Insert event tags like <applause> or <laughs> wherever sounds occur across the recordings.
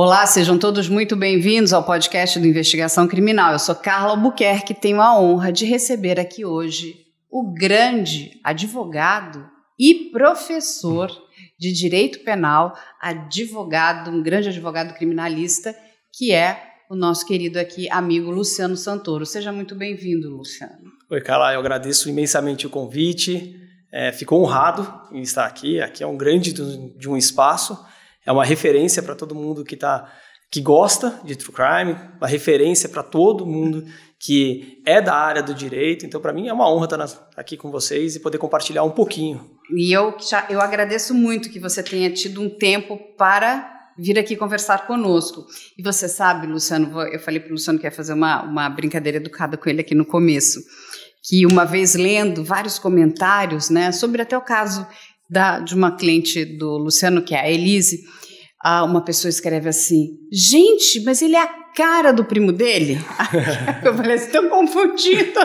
Olá, sejam todos muito bem-vindos ao podcast do Investigação Criminal. Eu sou Carla Albuquerque e tenho a honra de receber aqui hoje o grande advogado e professor de direito penal, advogado, um grande advogado criminalista, que é o nosso querido aqui amigo Luciano Santoro. Seja muito bem-vindo, Luciano. Oi, Carla, eu agradeço imensamente o convite. É, fico honrado em estar aqui. Aqui é um grande de um espaço é uma referência para todo mundo que tá que gosta de true crime, uma referência para todo mundo que é da área do direito. Então, para mim é uma honra estar aqui com vocês e poder compartilhar um pouquinho. E eu, já, eu agradeço muito que você tenha tido um tempo para vir aqui conversar conosco. E você sabe, Luciano, eu falei para o Luciano que ia fazer uma, uma brincadeira educada com ele aqui no começo, que uma vez lendo vários comentários né, sobre até o caso da, de uma cliente do Luciano, que é a Elise, ah, uma pessoa escreve assim: gente, mas ele é a cara do primo dele. <laughs> eu falei, você assim, está confundido.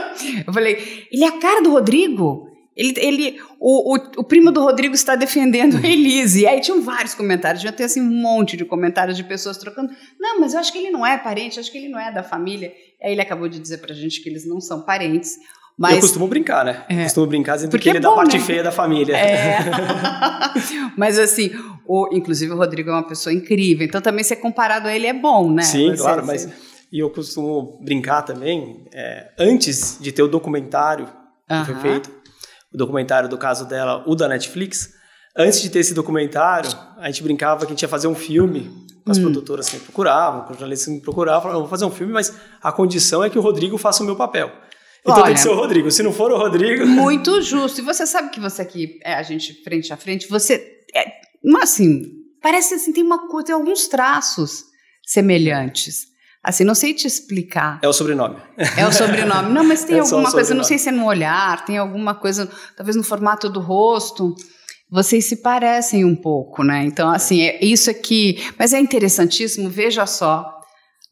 Eu falei, ele é a cara do Rodrigo. Ele, ele, o, o, o, primo do Rodrigo está defendendo a Elise. E aí tinham vários comentários, tinha ter assim, um monte de comentários de pessoas trocando. Não, mas eu acho que ele não é parente, acho que ele não é da família. Aí ele acabou de dizer para a gente que eles não são parentes. Mas, eu costumo brincar, né? É, costumo brincar dizendo porque que ele é, bom, da parte né? feia da família. É. <laughs> Mas assim, o, inclusive o Rodrigo é uma pessoa incrível, então também ser comparado a ele é bom, né? Sim, claro, assim, mas... E eu costumo brincar também, é, antes de ter o documentário uh -huh. que foi feito, o documentário do caso dela, o da Netflix, antes de ter esse documentário, a gente brincava que a gente ia fazer um filme as hum. produtoras me procuravam, os jornalistas me procuravam, falavam, vou fazer um filme, mas a condição é que o Rodrigo faça o meu papel. Então Olha, tem que ser o Rodrigo. Se não for o Rodrigo. <laughs> Muito justo. E você sabe que você aqui é a gente frente a frente, você. É, assim, parece assim, tem uma coisa, tem alguns traços semelhantes. Assim, não sei te explicar. É o sobrenome. É o sobrenome. Não, mas tem <laughs> é alguma coisa, não sei se é no olhar, tem alguma coisa, talvez no formato do rosto. Vocês se parecem um pouco, né? Então, assim, é, isso aqui. É mas é interessantíssimo, veja só,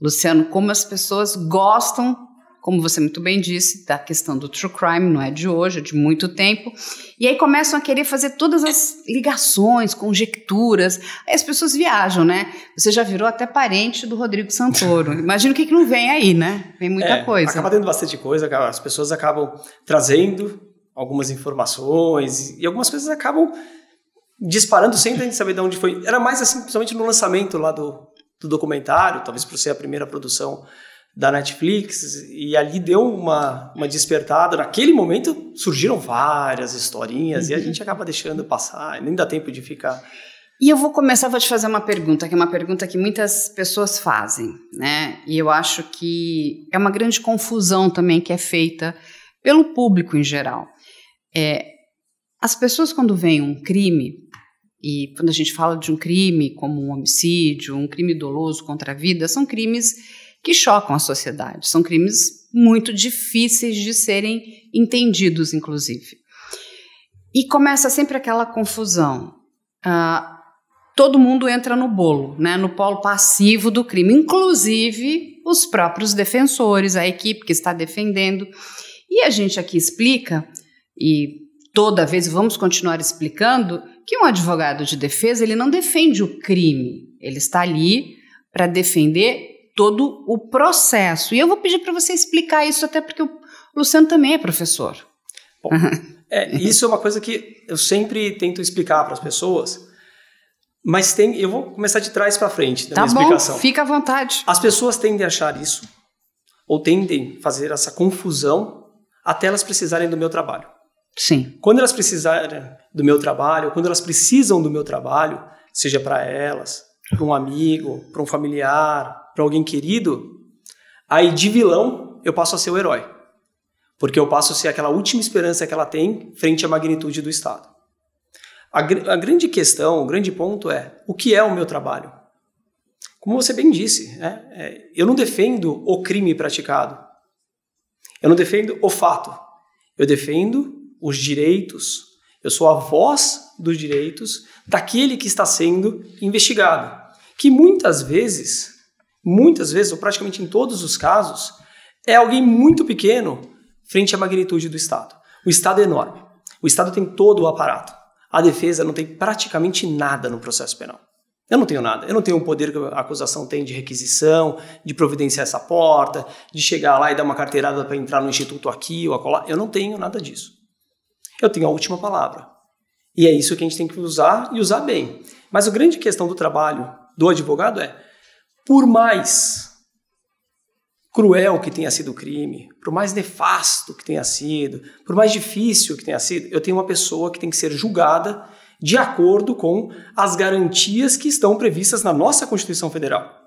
Luciano, como as pessoas gostam como você muito bem disse, da questão do true crime, não é de hoje, é de muito tempo. E aí começam a querer fazer todas as ligações, conjecturas. Aí as pessoas viajam, né? Você já virou até parente do Rodrigo Santoro. <laughs> Imagina o que, que não vem aí, né? Vem muita é, coisa. Acaba tendo bastante coisa, as pessoas acabam trazendo algumas informações e algumas coisas acabam disparando sem a gente saber de onde foi. Era mais assim, principalmente no lançamento lá do, do documentário, talvez por ser a primeira produção da Netflix, e ali deu uma, uma despertada. Naquele momento surgiram várias historinhas uhum. e a uhum. gente acaba deixando passar, nem dá tempo de ficar. E eu vou começar, vou te fazer uma pergunta, que é uma pergunta que muitas pessoas fazem, né? E eu acho que é uma grande confusão também que é feita pelo público em geral. É, as pessoas, quando veem um crime, e quando a gente fala de um crime como um homicídio, um crime doloso contra a vida, são crimes que chocam a sociedade. São crimes muito difíceis de serem entendidos, inclusive. E começa sempre aquela confusão. Ah, todo mundo entra no bolo, né, no polo passivo do crime, inclusive os próprios defensores, a equipe que está defendendo. E a gente aqui explica, e toda vez vamos continuar explicando, que um advogado de defesa ele não defende o crime, ele está ali para defender todo o processo. E eu vou pedir para você explicar isso, até porque o Luciano também é professor. Bom, é, isso é uma coisa que eu sempre tento explicar para as pessoas, mas tem, eu vou começar de trás para frente da tá minha bom, explicação. Fica à vontade. As pessoas tendem a achar isso, ou tendem a fazer essa confusão até elas precisarem do meu trabalho. Sim. Quando elas precisarem do meu trabalho, quando elas precisam do meu trabalho, seja para elas, para um amigo, para um familiar, para alguém querido, aí de vilão eu passo a ser o herói. Porque eu passo a ser aquela última esperança que ela tem frente à magnitude do Estado. A, a grande questão, o grande ponto é o que é o meu trabalho? Como você bem disse, né? é, eu não defendo o crime praticado. Eu não defendo o fato. Eu defendo os direitos. Eu sou a voz dos direitos daquele que está sendo investigado. Que muitas vezes muitas vezes, ou praticamente em todos os casos, é alguém muito pequeno frente à magnitude do Estado. O Estado é enorme. O Estado tem todo o aparato. A defesa não tem praticamente nada no processo penal. Eu não tenho nada. Eu não tenho o poder que a acusação tem de requisição, de providenciar essa porta, de chegar lá e dar uma carteirada para entrar no instituto aqui ou acolá. Eu não tenho nada disso. Eu tenho a última palavra. E é isso que a gente tem que usar e usar bem. Mas a grande questão do trabalho do advogado é por mais cruel que tenha sido o crime, por mais nefasto que tenha sido, por mais difícil que tenha sido, eu tenho uma pessoa que tem que ser julgada de acordo com as garantias que estão previstas na nossa Constituição Federal.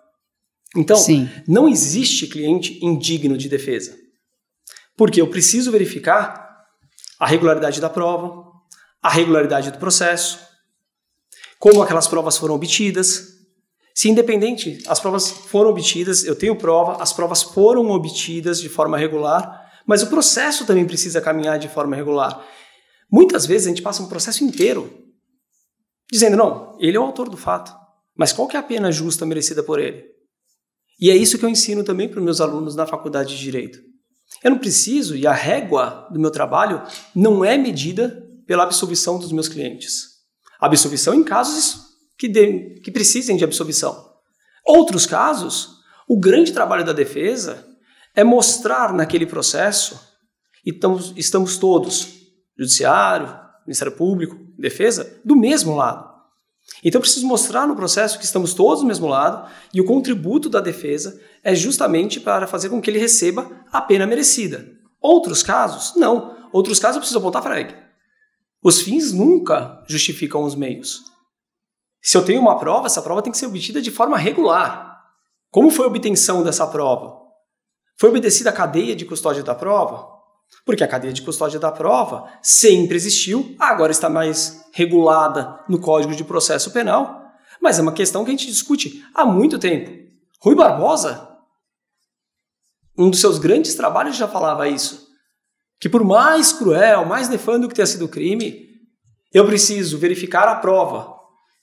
Então, Sim. não existe cliente indigno de defesa. Porque eu preciso verificar a regularidade da prova, a regularidade do processo, como aquelas provas foram obtidas, se independente, as provas foram obtidas, eu tenho prova, as provas foram obtidas de forma regular, mas o processo também precisa caminhar de forma regular. Muitas vezes a gente passa um processo inteiro dizendo, não, ele é o autor do fato, mas qual que é a pena justa merecida por ele? E é isso que eu ensino também para os meus alunos na faculdade de Direito. Eu não preciso, e a régua do meu trabalho não é medida pela absolvição dos meus clientes. absolvição em casos que, de, que precisem de absolvição. Outros casos, o grande trabalho da defesa é mostrar naquele processo, e estamos, estamos todos, judiciário, Ministério Público, defesa, do mesmo lado. Então, eu preciso mostrar no processo que estamos todos do mesmo lado e o contributo da defesa é justamente para fazer com que ele receba a pena merecida. Outros casos, não. Outros casos eu preciso apontar para ele. Os fins nunca justificam os meios. Se eu tenho uma prova, essa prova tem que ser obtida de forma regular. Como foi a obtenção dessa prova? Foi obedecida a cadeia de custódia da prova? Porque a cadeia de custódia da prova sempre existiu, agora está mais regulada no Código de Processo Penal, mas é uma questão que a gente discute há muito tempo. Rui Barbosa, um dos seus grandes trabalhos já falava isso, que por mais cruel, mais nefando que tenha sido o crime, eu preciso verificar a prova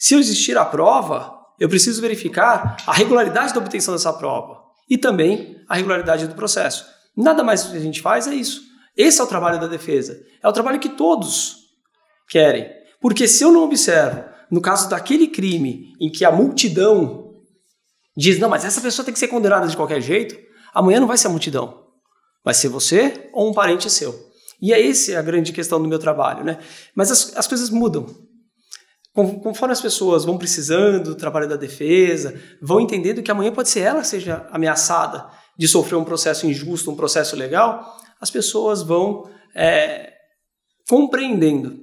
se existir a prova, eu preciso verificar a regularidade da obtenção dessa prova e também a regularidade do processo. Nada mais que a gente faz é isso. Esse é o trabalho da defesa. É o trabalho que todos querem. Porque se eu não observo, no caso daquele crime em que a multidão diz: não, mas essa pessoa tem que ser condenada de qualquer jeito, amanhã não vai ser a multidão. Vai ser você ou um parente seu. E é essa a grande questão do meu trabalho, né? Mas as, as coisas mudam conforme as pessoas vão precisando do trabalho da defesa, vão entendendo que amanhã pode ser ela que seja ameaçada de sofrer um processo injusto, um processo legal, as pessoas vão é, compreendendo.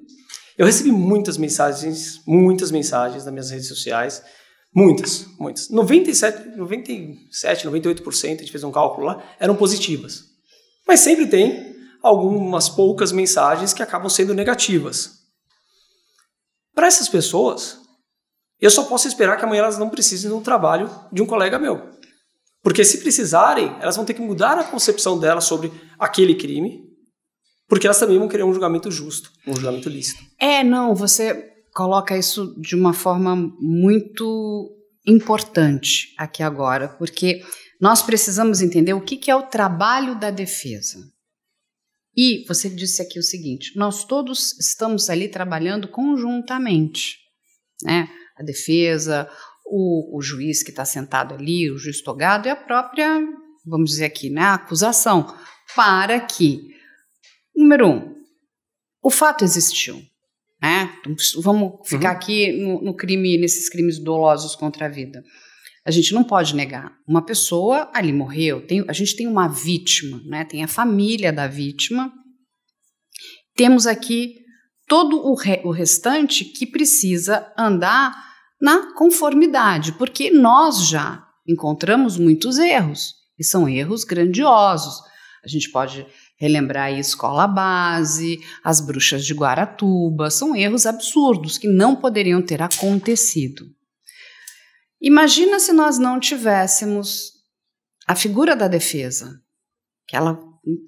Eu recebi muitas mensagens, muitas mensagens nas minhas redes sociais, muitas, muitas. 97, 97 98%, a gente fez um cálculo lá, eram positivas. Mas sempre tem algumas poucas mensagens que acabam sendo negativas. Para essas pessoas, eu só posso esperar que amanhã elas não precisem do trabalho de um colega meu. Porque se precisarem, elas vão ter que mudar a concepção delas sobre aquele crime, porque elas também vão querer um julgamento justo, um julgamento lícito. É, não, você coloca isso de uma forma muito importante aqui agora, porque nós precisamos entender o que, que é o trabalho da defesa. E você disse aqui o seguinte: nós todos estamos ali trabalhando conjuntamente, né? A defesa, o, o juiz que está sentado ali, o juiz togado e a própria, vamos dizer aqui, né, a acusação, para que, número um, o fato existiu, né? Vamos ficar uhum. aqui no, no crime, nesses crimes dolosos contra a vida a gente não pode negar. Uma pessoa ali morreu, tem, a gente tem uma vítima, né? tem a família da vítima. Temos aqui todo o, re, o restante que precisa andar na conformidade, porque nós já encontramos muitos erros, e são erros grandiosos. A gente pode relembrar aí escola base, as bruxas de Guaratuba, são erros absurdos que não poderiam ter acontecido. Imagina se nós não tivéssemos a figura da defesa, que ela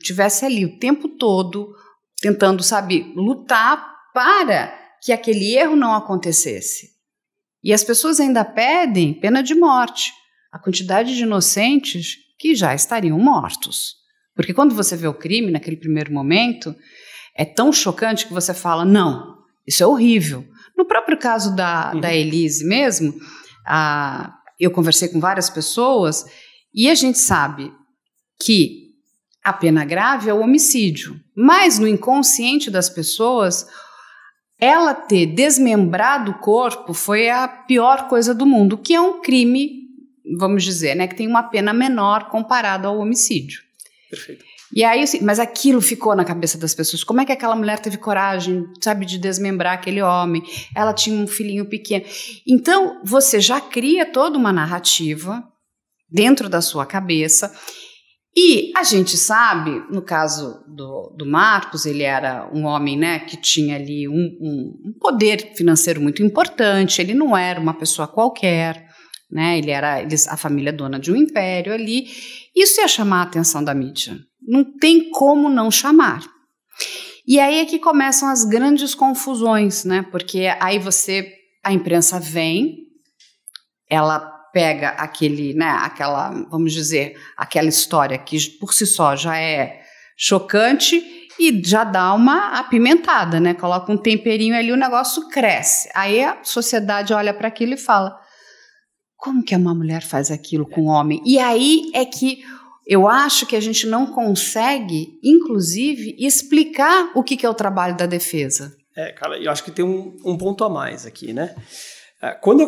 tivesse ali o tempo todo tentando, sabe, lutar para que aquele erro não acontecesse. E as pessoas ainda pedem pena de morte, a quantidade de inocentes que já estariam mortos. Porque quando você vê o crime naquele primeiro momento, é tão chocante que você fala: não, isso é horrível. No próprio caso da, uhum. da Elise mesmo, ah, eu conversei com várias pessoas e a gente sabe que a pena grave é o homicídio, mas no inconsciente das pessoas, ela ter desmembrado o corpo foi a pior coisa do mundo, que é um crime, vamos dizer, né, que tem uma pena menor comparado ao homicídio. Perfeito. E aí, assim, mas aquilo ficou na cabeça das pessoas. Como é que aquela mulher teve coragem, sabe, de desmembrar aquele homem? Ela tinha um filhinho pequeno. Então, você já cria toda uma narrativa dentro da sua cabeça. E a gente sabe, no caso do, do Marcos, ele era um homem né, que tinha ali um, um, um poder financeiro muito importante, ele não era uma pessoa qualquer, né? Ele era eles, a família dona de um império ali. Isso ia é chamar a atenção da mídia. Não tem como não chamar. E aí é que começam as grandes confusões, né? Porque aí você, a imprensa vem, ela pega aquele, né, aquela, vamos dizer, aquela história que por si só já é chocante e já dá uma apimentada, né? Coloca um temperinho ali, o negócio cresce. Aí a sociedade olha para aquilo e fala: como que uma mulher faz aquilo com um é. homem? E aí é que eu acho que a gente não consegue, inclusive, explicar o que, que é o trabalho da defesa. É, cara, eu acho que tem um, um ponto a mais aqui, né? É, quando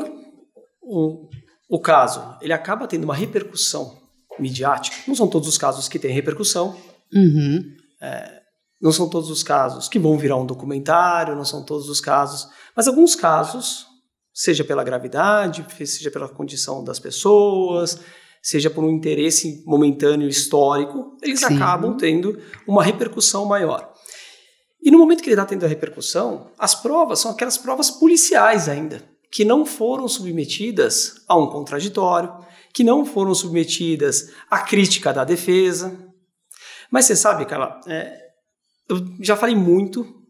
o, o caso ele acaba tendo uma repercussão midiática, não são todos os casos que têm repercussão, uhum. é, não são todos os casos que vão virar um documentário, não são todos os casos, mas alguns casos seja pela gravidade, seja pela condição das pessoas, seja por um interesse momentâneo histórico, eles Sim. acabam tendo uma repercussão maior. E no momento que ele está tendo a repercussão, as provas são aquelas provas policiais ainda, que não foram submetidas a um contraditório, que não foram submetidas à crítica da defesa. Mas você sabe, Carla, é, eu já falei muito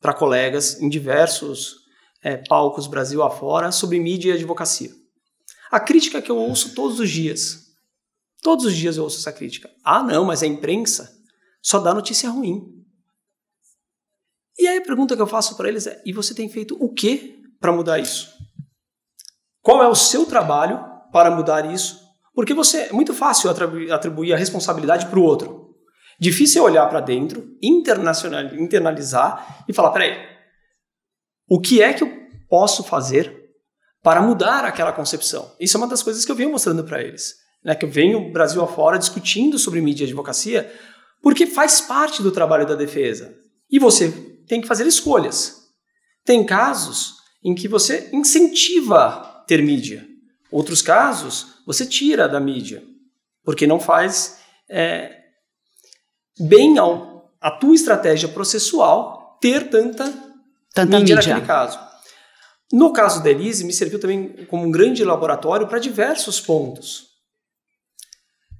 para colegas em diversos é, palcos Brasil afora sobre mídia e advocacia. A crítica que eu ouço todos os dias. Todos os dias eu ouço essa crítica. Ah, não, mas a imprensa só dá notícia ruim. E aí a pergunta que eu faço para eles é: e você tem feito o que para mudar isso? Qual é o seu trabalho para mudar isso? Porque você é muito fácil atribuir a responsabilidade para o outro. Difícil é olhar para dentro, internacional, internalizar e falar: peraí, o que é que eu posso fazer para mudar aquela concepção? Isso é uma das coisas que eu venho mostrando para eles, né? que eu venho Brasil afora discutindo sobre mídia e advocacia, porque faz parte do trabalho da defesa. E você tem que fazer escolhas. Tem casos em que você incentiva ter mídia. Outros casos, você tira da mídia, porque não faz é, bem ao, a tua estratégia processual ter tanta Tanta mídia, mídia naquele caso. No caso da Elise, me serviu também como um grande laboratório para diversos pontos.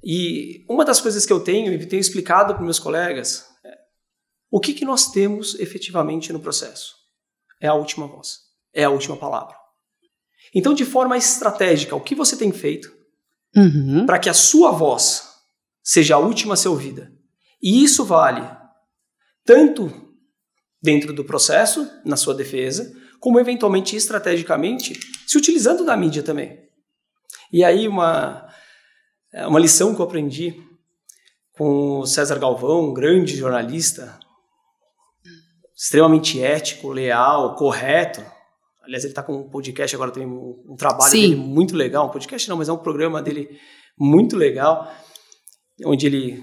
E uma das coisas que eu tenho e tenho explicado para meus colegas é o que, que nós temos efetivamente no processo. É a última voz, é a última palavra. Então, de forma estratégica, o que você tem feito uhum. para que a sua voz seja a última a ser ouvida? E isso vale tanto dentro do processo, na sua defesa, como eventualmente estrategicamente se utilizando da mídia também. E aí uma é, uma lição que eu aprendi com o César Galvão, um grande jornalista, extremamente ético, leal, correto. Aliás, ele está com um podcast agora tem um, trabalho dele muito legal, um podcast não, mas é um programa dele muito legal, onde ele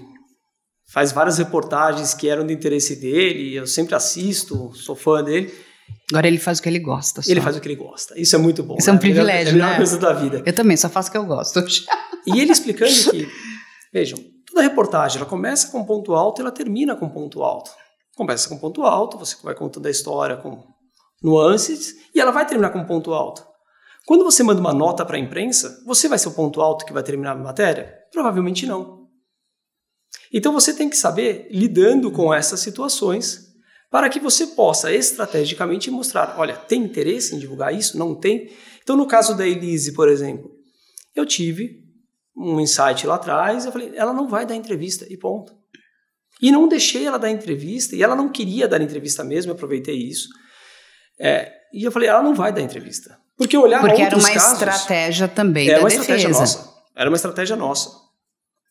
faz várias reportagens que eram do interesse dele, eu sempre assisto, sou fã dele. Agora ele faz o que ele gosta. Só. Ele faz o que ele gosta. Isso é muito bom. Isso é né? é um privilégio. É a melhor né? coisa da vida. Eu também, só faço o que eu gosto. E ele explicando que, vejam, toda reportagem ela começa com ponto alto e ela termina com ponto alto. Começa com ponto alto, você vai contando a história com nuances e ela vai terminar com ponto alto. Quando você manda uma nota para a imprensa, você vai ser o ponto alto que vai terminar a matéria? Provavelmente não. Então você tem que saber lidando com essas situações para que você possa estrategicamente mostrar, olha, tem interesse em divulgar isso? Não tem? Então no caso da Elise, por exemplo, eu tive um insight lá atrás, eu falei, ela não vai dar entrevista e ponto. E não deixei ela dar entrevista, e ela não queria dar entrevista mesmo, eu aproveitei isso. É, e eu falei, ela não vai dar entrevista. Porque olhar Porque era uma casos, estratégia também era da uma defesa. Estratégia nossa, era uma estratégia nossa.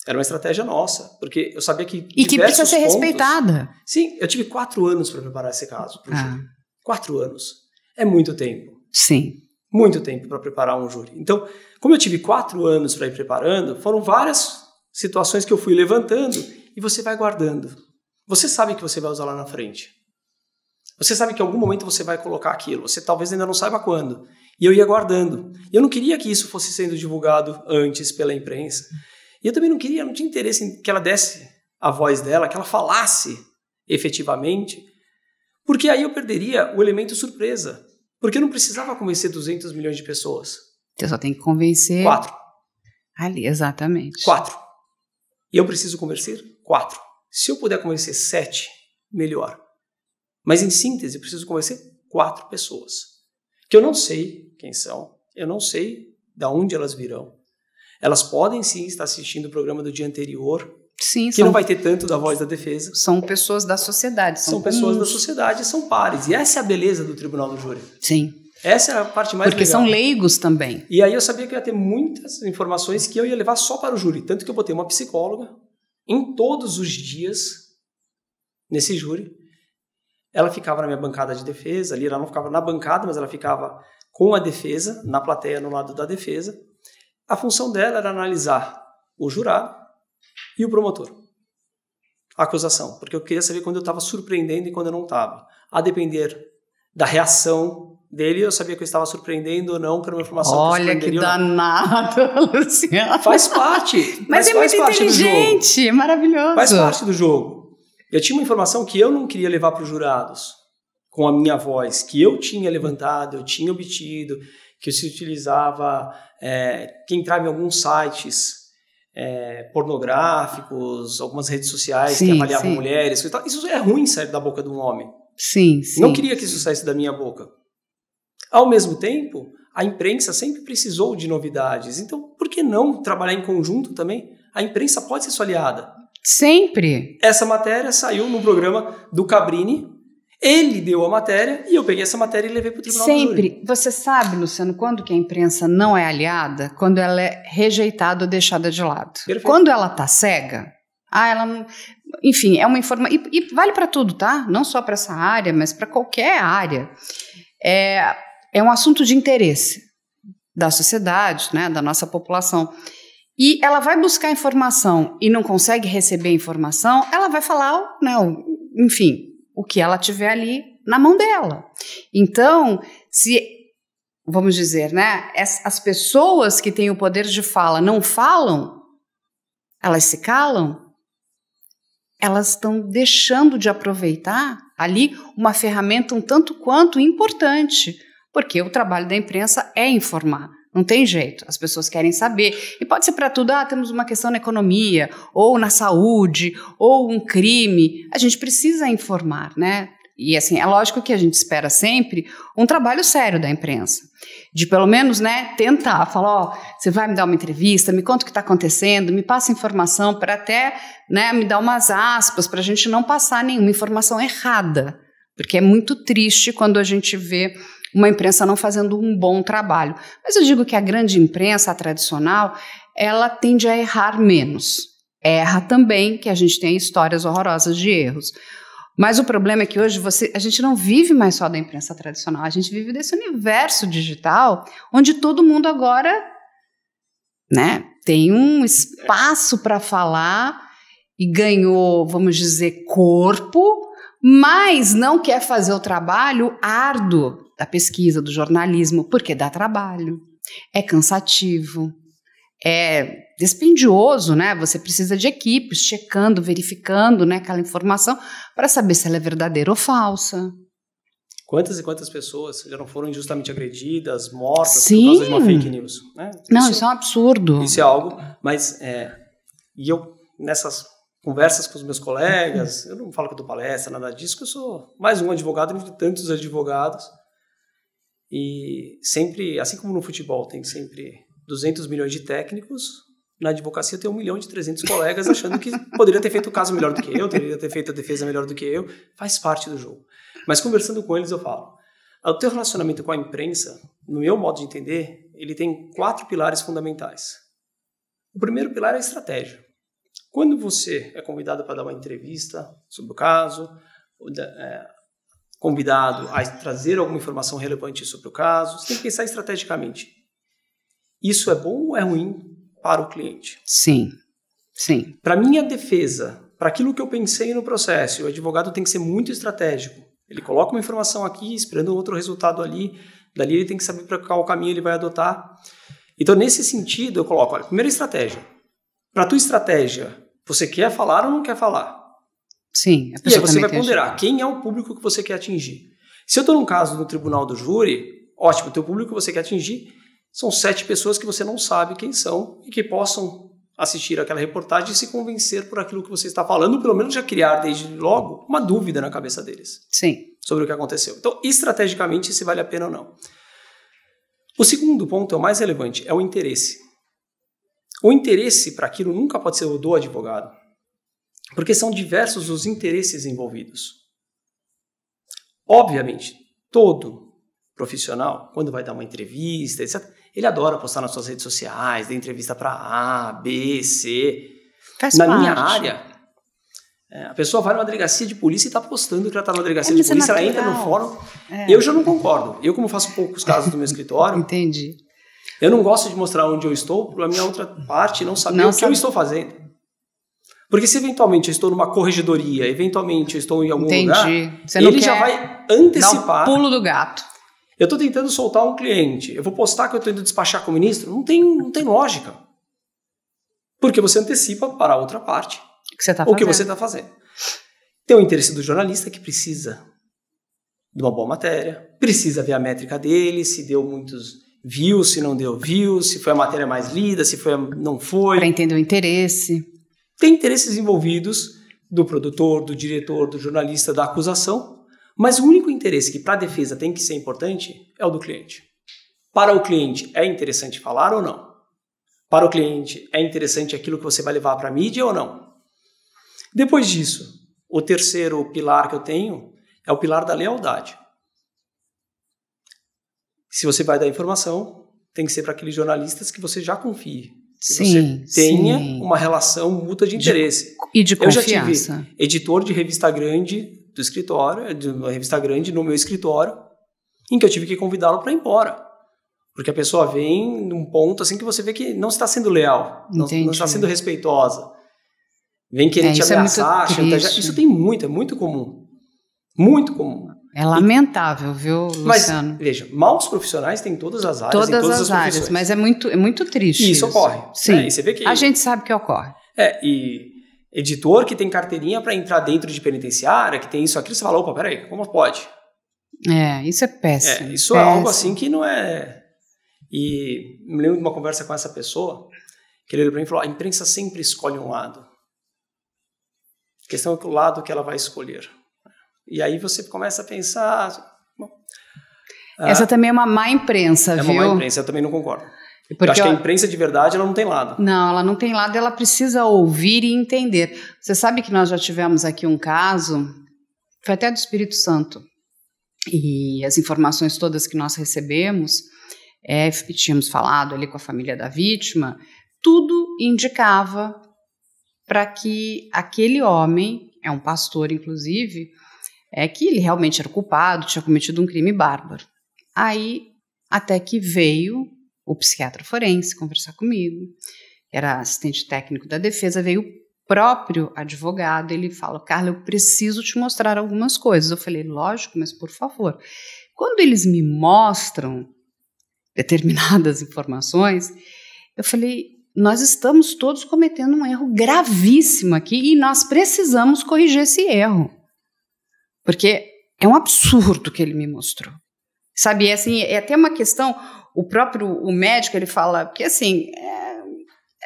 Era uma estratégia nossa, porque eu sabia que. E que precisa ser pontos, respeitada. Sim, eu tive quatro anos para preparar esse caso. Ah. Quatro anos. É muito tempo. Sim. Muito tempo para preparar um júri. Então, como eu tive quatro anos para ir preparando, foram várias situações que eu fui levantando e você vai guardando. Você sabe que você vai usar lá na frente. Você sabe que em algum momento você vai colocar aquilo. Você talvez ainda não saiba quando. E eu ia guardando. Eu não queria que isso fosse sendo divulgado antes pela imprensa. E eu também não queria, não tinha interesse em que ela desse a voz dela, que ela falasse efetivamente, porque aí eu perderia o elemento surpresa. Porque eu não precisava convencer 200 milhões de pessoas. Você então, só tem que convencer. Quatro. Ali, exatamente. Quatro. E eu preciso convencer quatro. Se eu puder convencer sete, melhor. Mas em síntese, eu preciso convencer quatro pessoas. Que eu não sei quem são, eu não sei de onde elas virão, elas podem sim estar assistindo o programa do dia anterior, Sim, que são, não vai ter tanto da voz da defesa. São pessoas da sociedade. São, são pessoas da sociedade, são pares. E essa é a beleza do tribunal do júri. Sim. Essa é a parte mais Porque legal. são leigos também. E aí eu sabia que eu ia ter muitas informações que eu ia levar só para o júri. Tanto que eu botei uma psicóloga em todos os dias nesse júri. Ela ficava na minha bancada de defesa, ali ela não ficava na bancada, mas ela ficava com a defesa, na plateia, no lado da defesa. A função dela era analisar o jurado e o promotor. A acusação, porque eu queria saber quando eu estava surpreendendo e quando eu não estava. A depender da reação dele, eu sabia que eu estava surpreendendo ou não, que era uma informação Olha que, que danado, <laughs> Luciano. Faz parte. <laughs> Mas, mas é muito inteligente, maravilhoso. Faz parte do jogo. Eu tinha uma informação que eu não queria levar para os jurados, com a minha voz, que eu tinha levantado, eu tinha obtido, que se utilizava, é, que entrava em alguns sites é, pornográficos, algumas redes sociais sim, que avaliavam sim. mulheres. Isso é ruim sair da boca de um homem. Sim, sim. Não queria que isso saísse da minha boca. Ao mesmo tempo, a imprensa sempre precisou de novidades. Então, por que não trabalhar em conjunto também? A imprensa pode ser sua aliada. Sempre. Essa matéria saiu no programa do Cabrini, ele deu a matéria e eu peguei essa matéria e levei para o tribunal. Sempre. Você sabe, Luciano, quando que a imprensa não é aliada? Quando ela é rejeitada ou deixada de lado. Perfeito. Quando ela está cega, ah, ela não. Enfim, é uma informação. E, e, vale para tudo, tá? Não só para essa área, mas para qualquer área. É, é um assunto de interesse da sociedade, né, da nossa população. E ela vai buscar informação e não consegue receber informação, ela vai falar, né, enfim, o que ela tiver ali na mão dela. Então, se vamos dizer, né? As pessoas que têm o poder de fala não falam, elas se calam, elas estão deixando de aproveitar ali uma ferramenta um tanto quanto importante, porque o trabalho da imprensa é informar. Não tem jeito, as pessoas querem saber. E pode ser para tudo, ah, temos uma questão na economia, ou na saúde, ou um crime. A gente precisa informar, né? E assim, é lógico que a gente espera sempre um trabalho sério da imprensa. De pelo menos, né, tentar falar, ó, você vai me dar uma entrevista, me conta o que está acontecendo, me passa informação para até, né, me dar umas aspas para a gente não passar nenhuma informação errada. Porque é muito triste quando a gente vê uma imprensa não fazendo um bom trabalho. Mas eu digo que a grande imprensa a tradicional, ela tende a errar menos. Erra também, que a gente tem histórias horrorosas de erros. Mas o problema é que hoje você, a gente não vive mais só da imprensa tradicional, a gente vive desse universo digital onde todo mundo agora né, tem um espaço para falar e ganhou, vamos dizer, corpo, mas não quer fazer o trabalho árduo da pesquisa, do jornalismo, porque dá trabalho, é cansativo, é despendioso, né? Você precisa de equipes checando, verificando, né, aquela informação para saber se ela é verdadeira ou falsa. Quantas e quantas pessoas já não foram injustamente agredidas, mortas Sim. por causa de uma fake news? Né? Não, isso, isso, é um absurdo. Isso é algo, mas é, e eu nessas conversas com os meus colegas, eu não falo que eu dou palestra, nada disso, que eu sou mais um advogado entre tantos advogados e sempre, assim como no futebol tem sempre 200 milhões de técnicos, na advocacia tem um milhão de 300 colegas achando que poderia ter feito o caso melhor do que eu, poderia ter feito a defesa melhor do que eu, faz parte do jogo. Mas conversando com eles eu falo, ah, o teu relacionamento com a imprensa, no meu modo de entender, ele tem quatro pilares fundamentais. O primeiro pilar é a estratégia. Quando você é convidado para dar uma entrevista sobre o caso, convidado a trazer alguma informação relevante sobre o caso. Você tem que pensar estrategicamente. Isso é bom ou é ruim para o cliente? Sim, sim. Para minha defesa, para aquilo que eu pensei no processo, o advogado tem que ser muito estratégico. Ele coloca uma informação aqui, esperando outro resultado ali. Dali ele tem que saber para qual caminho ele vai adotar. Então, nesse sentido, eu coloco, olha, primeira estratégia. Para a tua estratégia, você quer falar ou não quer falar? Sim, é E aí você vai ponderar quem é o público que você quer atingir. Se eu estou num caso no tribunal do júri, ótimo, o teu público que você quer atingir são sete pessoas que você não sabe quem são e que possam assistir aquela reportagem e se convencer por aquilo que você está falando, pelo menos já criar desde logo uma dúvida na cabeça deles. Sim. Sobre o que aconteceu. Então, estrategicamente, se vale a pena ou não. O segundo ponto, é o mais relevante, é o interesse. O interesse para aquilo nunca pode ser o do advogado porque são diversos os interesses envolvidos. Obviamente, todo profissional, quando vai dar uma entrevista, etc., ele adora postar nas suas redes sociais, dar entrevista para A, B, C. Faz Na parte. minha área, é, a pessoa vai numa delegacia de polícia e está postando que ela está na delegacia é, de polícia, é ela entra no fórum. É. Eu já não concordo. Eu, como faço poucos casos do meu escritório. <laughs> Entendi. Eu não gosto de mostrar onde eu estou para a minha outra parte não saber não o que eu estou fazendo. Porque se eventualmente eu estou numa corregedoria, eventualmente eu estou em algum Entendi. lugar, Você não ele já vai antecipar. Dar o pulo do gato. Eu estou tentando soltar um cliente, eu vou postar que eu estou indo despachar com o ministro, não tem, não tem lógica. Porque você antecipa para a outra parte. O que você está fazendo. O que você está fazendo. Tem o interesse do jornalista que precisa de uma boa matéria, precisa ver a métrica dele, se deu muitos views, se não deu views, se foi a matéria mais lida, se foi a, não foi. Para entender o interesse. Tem interesses envolvidos do produtor, do diretor, do jornalista, da acusação, mas o único interesse que para a defesa tem que ser importante é o do cliente. Para o cliente é interessante falar ou não? Para o cliente é interessante aquilo que você vai levar para a mídia ou não? Depois disso, o terceiro pilar que eu tenho é o pilar da lealdade. Se você vai dar informação, tem que ser para aqueles jornalistas que você já confie, sim, você tenha sim. uma relação mútua de interesse. De, e de confiança. Eu já tive editor de revista grande do escritório, de uma revista grande no meu escritório, em que eu tive que convidá-lo para ir embora. Porque a pessoa vem num ponto assim que você vê que não está sendo leal, não, não, está sendo respeitosa. Vem querer é, te é ameaçar, é chantagear. Tá- isso tem muito, é muito comum. Muito comum. É lamentável, viu, Luciano? Mas, veja, maus profissionais tem todas as áreas. Todas, todas as, as áreas, mas é muito, é muito triste. E isso, isso. ocorre. Né? Sim. Né? E você vê que... A gente sabe que ocorre. É, e editor que tem carteirinha para entrar dentro de penitenciária, que tem isso aqui, você fala, opa, peraí, como pode? É, isso é péssimo. É, isso péssimo. é algo assim que não é... E me lembro de uma conversa com essa pessoa, que ele olhou para mim e falou, a imprensa sempre escolhe um lado. A questão é que o lado que ela vai escolher. E aí você começa a pensar. Bom, ah, Essa ah, também é uma má imprensa, é viu? É uma má imprensa, eu também não concordo. Porque eu acho que a imprensa de verdade ela não tem lado. Não, ela não tem lado, ela precisa ouvir e entender. Você sabe que nós já tivemos aqui um caso, foi até do Espírito Santo. E as informações todas que nós recebemos, é, tínhamos falado ali com a família da vítima, tudo indicava para que aquele homem, é um pastor inclusive, é que ele realmente era culpado, tinha cometido um crime bárbaro. Aí, até que veio o psiquiatra forense conversar comigo, era assistente técnico da defesa, veio o próprio advogado, ele fala, Carla, eu preciso te mostrar algumas coisas. Eu falei, lógico, mas por favor. Quando eles me mostram determinadas <laughs> informações, eu falei, nós estamos todos cometendo um erro gravíssimo aqui e nós precisamos corrigir esse erro. Porque é um absurdo que ele me mostrou. Sabe, é assim, é até uma questão, o próprio o médico, ele fala, porque assim, é,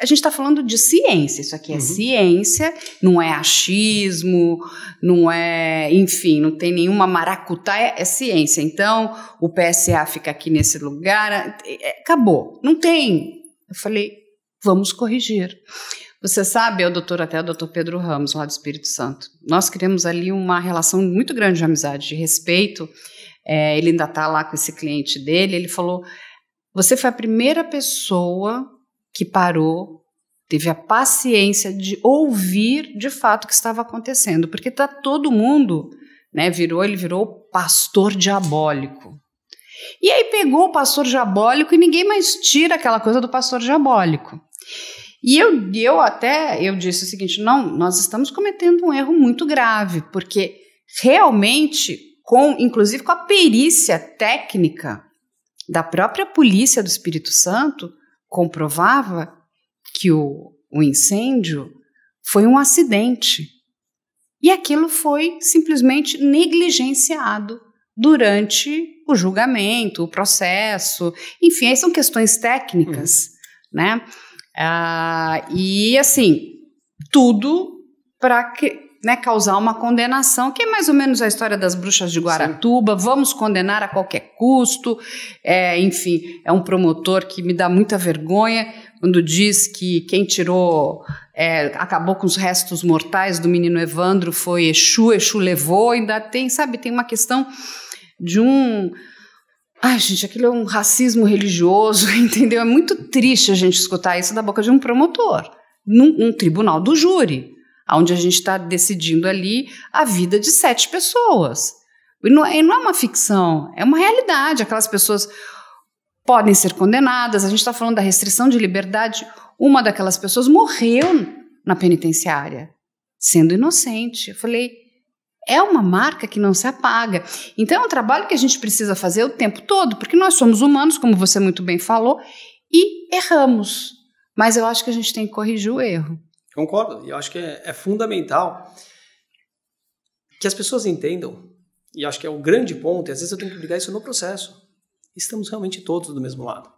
a gente está falando de ciência, isso aqui é uhum. ciência, não é achismo, não é, enfim, não tem nenhuma maracuta é, é ciência. Então, o PSA fica aqui nesse lugar, é, acabou, não tem. Eu falei, vamos corrigir. Você sabe, o doutor, até o doutor Pedro Ramos, lá do Espírito Santo, nós criamos ali uma relação muito grande de amizade, de respeito. É, ele ainda está lá com esse cliente dele. Ele falou: Você foi a primeira pessoa que parou, teve a paciência de ouvir de fato o que estava acontecendo, porque está todo mundo, né? Virou, ele virou pastor diabólico. E aí pegou o pastor diabólico e ninguém mais tira aquela coisa do pastor diabólico. E eu, eu até eu disse o seguinte: não, nós estamos cometendo um erro muito grave, porque realmente, com inclusive com a perícia técnica da própria polícia do Espírito Santo, comprovava que o, o incêndio foi um acidente. E aquilo foi simplesmente negligenciado durante o julgamento, o processo. Enfim, aí são questões técnicas, hum. né? Ah, e assim, tudo para né, causar uma condenação, que é mais ou menos a história das bruxas de Guaratuba, Sim. vamos condenar a qualquer custo, é, enfim, é um promotor que me dá muita vergonha quando diz que quem tirou, é, acabou com os restos mortais do menino Evandro foi Exu, Exu levou, ainda tem, sabe, tem uma questão de um Ai, gente, aquilo é um racismo religioso, <laughs> entendeu? É muito triste a gente escutar isso da boca de um promotor, num um tribunal do júri, onde a gente está decidindo ali a vida de sete pessoas. E não, é, e não é uma ficção, é uma realidade. Aquelas pessoas podem ser condenadas, a gente está falando da restrição de liberdade. Uma daquelas pessoas morreu na penitenciária, sendo inocente. Eu falei, é uma marca que não se apaga. Então é um trabalho que a gente precisa fazer o tempo todo, porque nós somos humanos, como você muito bem falou, e erramos. Mas eu acho que a gente tem que corrigir o erro. Concordo, e eu acho que é, é fundamental que as pessoas entendam, e acho que é o grande ponto, e às vezes eu tenho que brigar isso no processo. Estamos realmente todos do mesmo lado.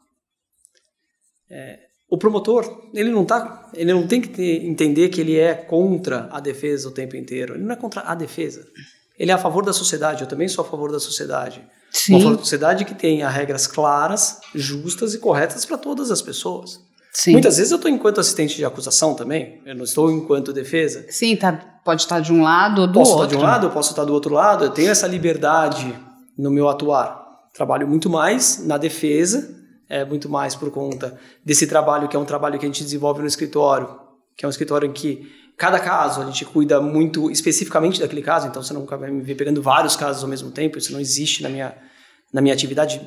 É, o promotor, ele não tá, ele não tem que ter, entender que ele é contra a defesa o tempo inteiro. Ele não é contra a defesa. Ele é a favor da sociedade. Eu também sou a favor da sociedade. Sim. Uma sociedade que tenha regras claras, justas e corretas para todas as pessoas. Sim. Muitas vezes eu estou enquanto assistente de acusação também, eu não estou enquanto defesa. Sim, tá, pode estar de um lado ou do posso outro. Posso estar de um lado, eu posso estar do outro lado, eu tenho essa liberdade no meu atuar. Trabalho muito mais na defesa é muito mais por conta desse trabalho, que é um trabalho que a gente desenvolve no escritório, que é um escritório em que cada caso a gente cuida muito especificamente daquele caso, então você nunca vai me ver pegando vários casos ao mesmo tempo, isso não existe na minha, na minha atividade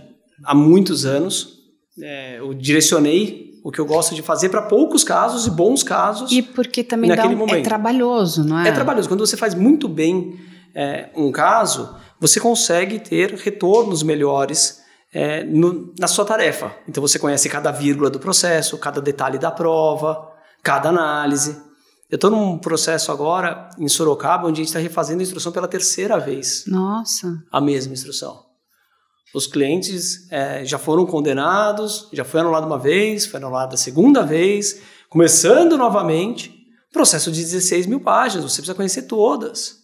há muitos anos. É, eu direcionei o que eu gosto de fazer para poucos casos e bons casos. E porque também dá um, é momento. é trabalhoso, não é? É trabalhoso. Quando você faz muito bem é, um caso, você consegue ter retornos melhores é, no, na sua tarefa. Então você conhece cada vírgula do processo, cada detalhe da prova, cada análise. Eu estou num processo agora em Sorocaba onde a gente está refazendo a instrução pela terceira vez. Nossa! A mesma instrução. Os clientes é, já foram condenados, já foi anulado uma vez, foi anulado a segunda vez, começando novamente. Processo de 16 mil páginas, você precisa conhecer todas.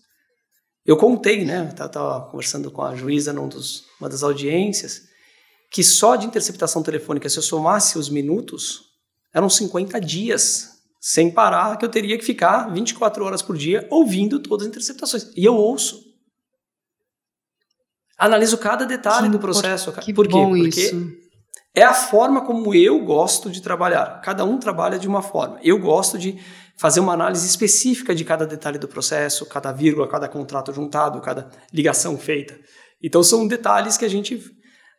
Eu contei, né? Estava conversando com a juíza numa das audiências que só de interceptação telefônica, se eu somasse os minutos, eram 50 dias sem parar, que eu teria que ficar 24 horas por dia ouvindo todas as interceptações. E eu ouço. Analiso cada detalhe que do processo. Por, que por quê? Bom Porque isso. é a forma como eu gosto de trabalhar. Cada um trabalha de uma forma. Eu gosto de fazer uma análise específica de cada detalhe do processo, cada vírgula, cada contrato juntado, cada ligação feita. Então são detalhes que a gente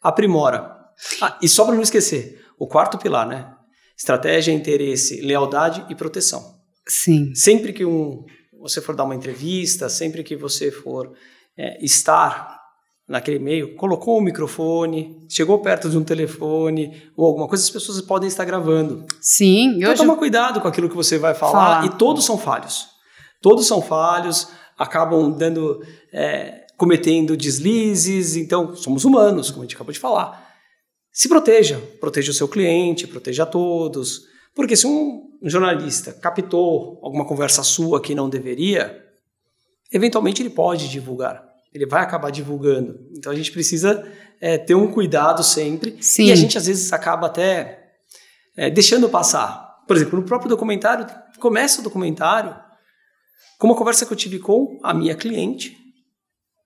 aprimora. Ah, e só para não esquecer, o quarto pilar, né? Estratégia, interesse, lealdade e proteção. Sim. Sempre que um, você for dar uma entrevista, sempre que você for é, estar naquele meio, colocou o microfone, chegou perto de um telefone ou alguma coisa, as pessoas podem estar gravando. Sim. Então hoje... toma cuidado com aquilo que você vai falar, falar. e todos são falhos. Todos são falhos, acabam dando... É, cometendo deslizes, então somos humanos, como a gente acabou de falar. Se proteja, proteja o seu cliente, proteja todos, porque se um jornalista captou alguma conversa sua que não deveria, eventualmente ele pode divulgar, ele vai acabar divulgando. Então a gente precisa é, ter um cuidado sempre, Sim. e a gente às vezes acaba até é, deixando passar. Por exemplo, no próprio documentário, começa o documentário com uma conversa que eu tive com a minha cliente,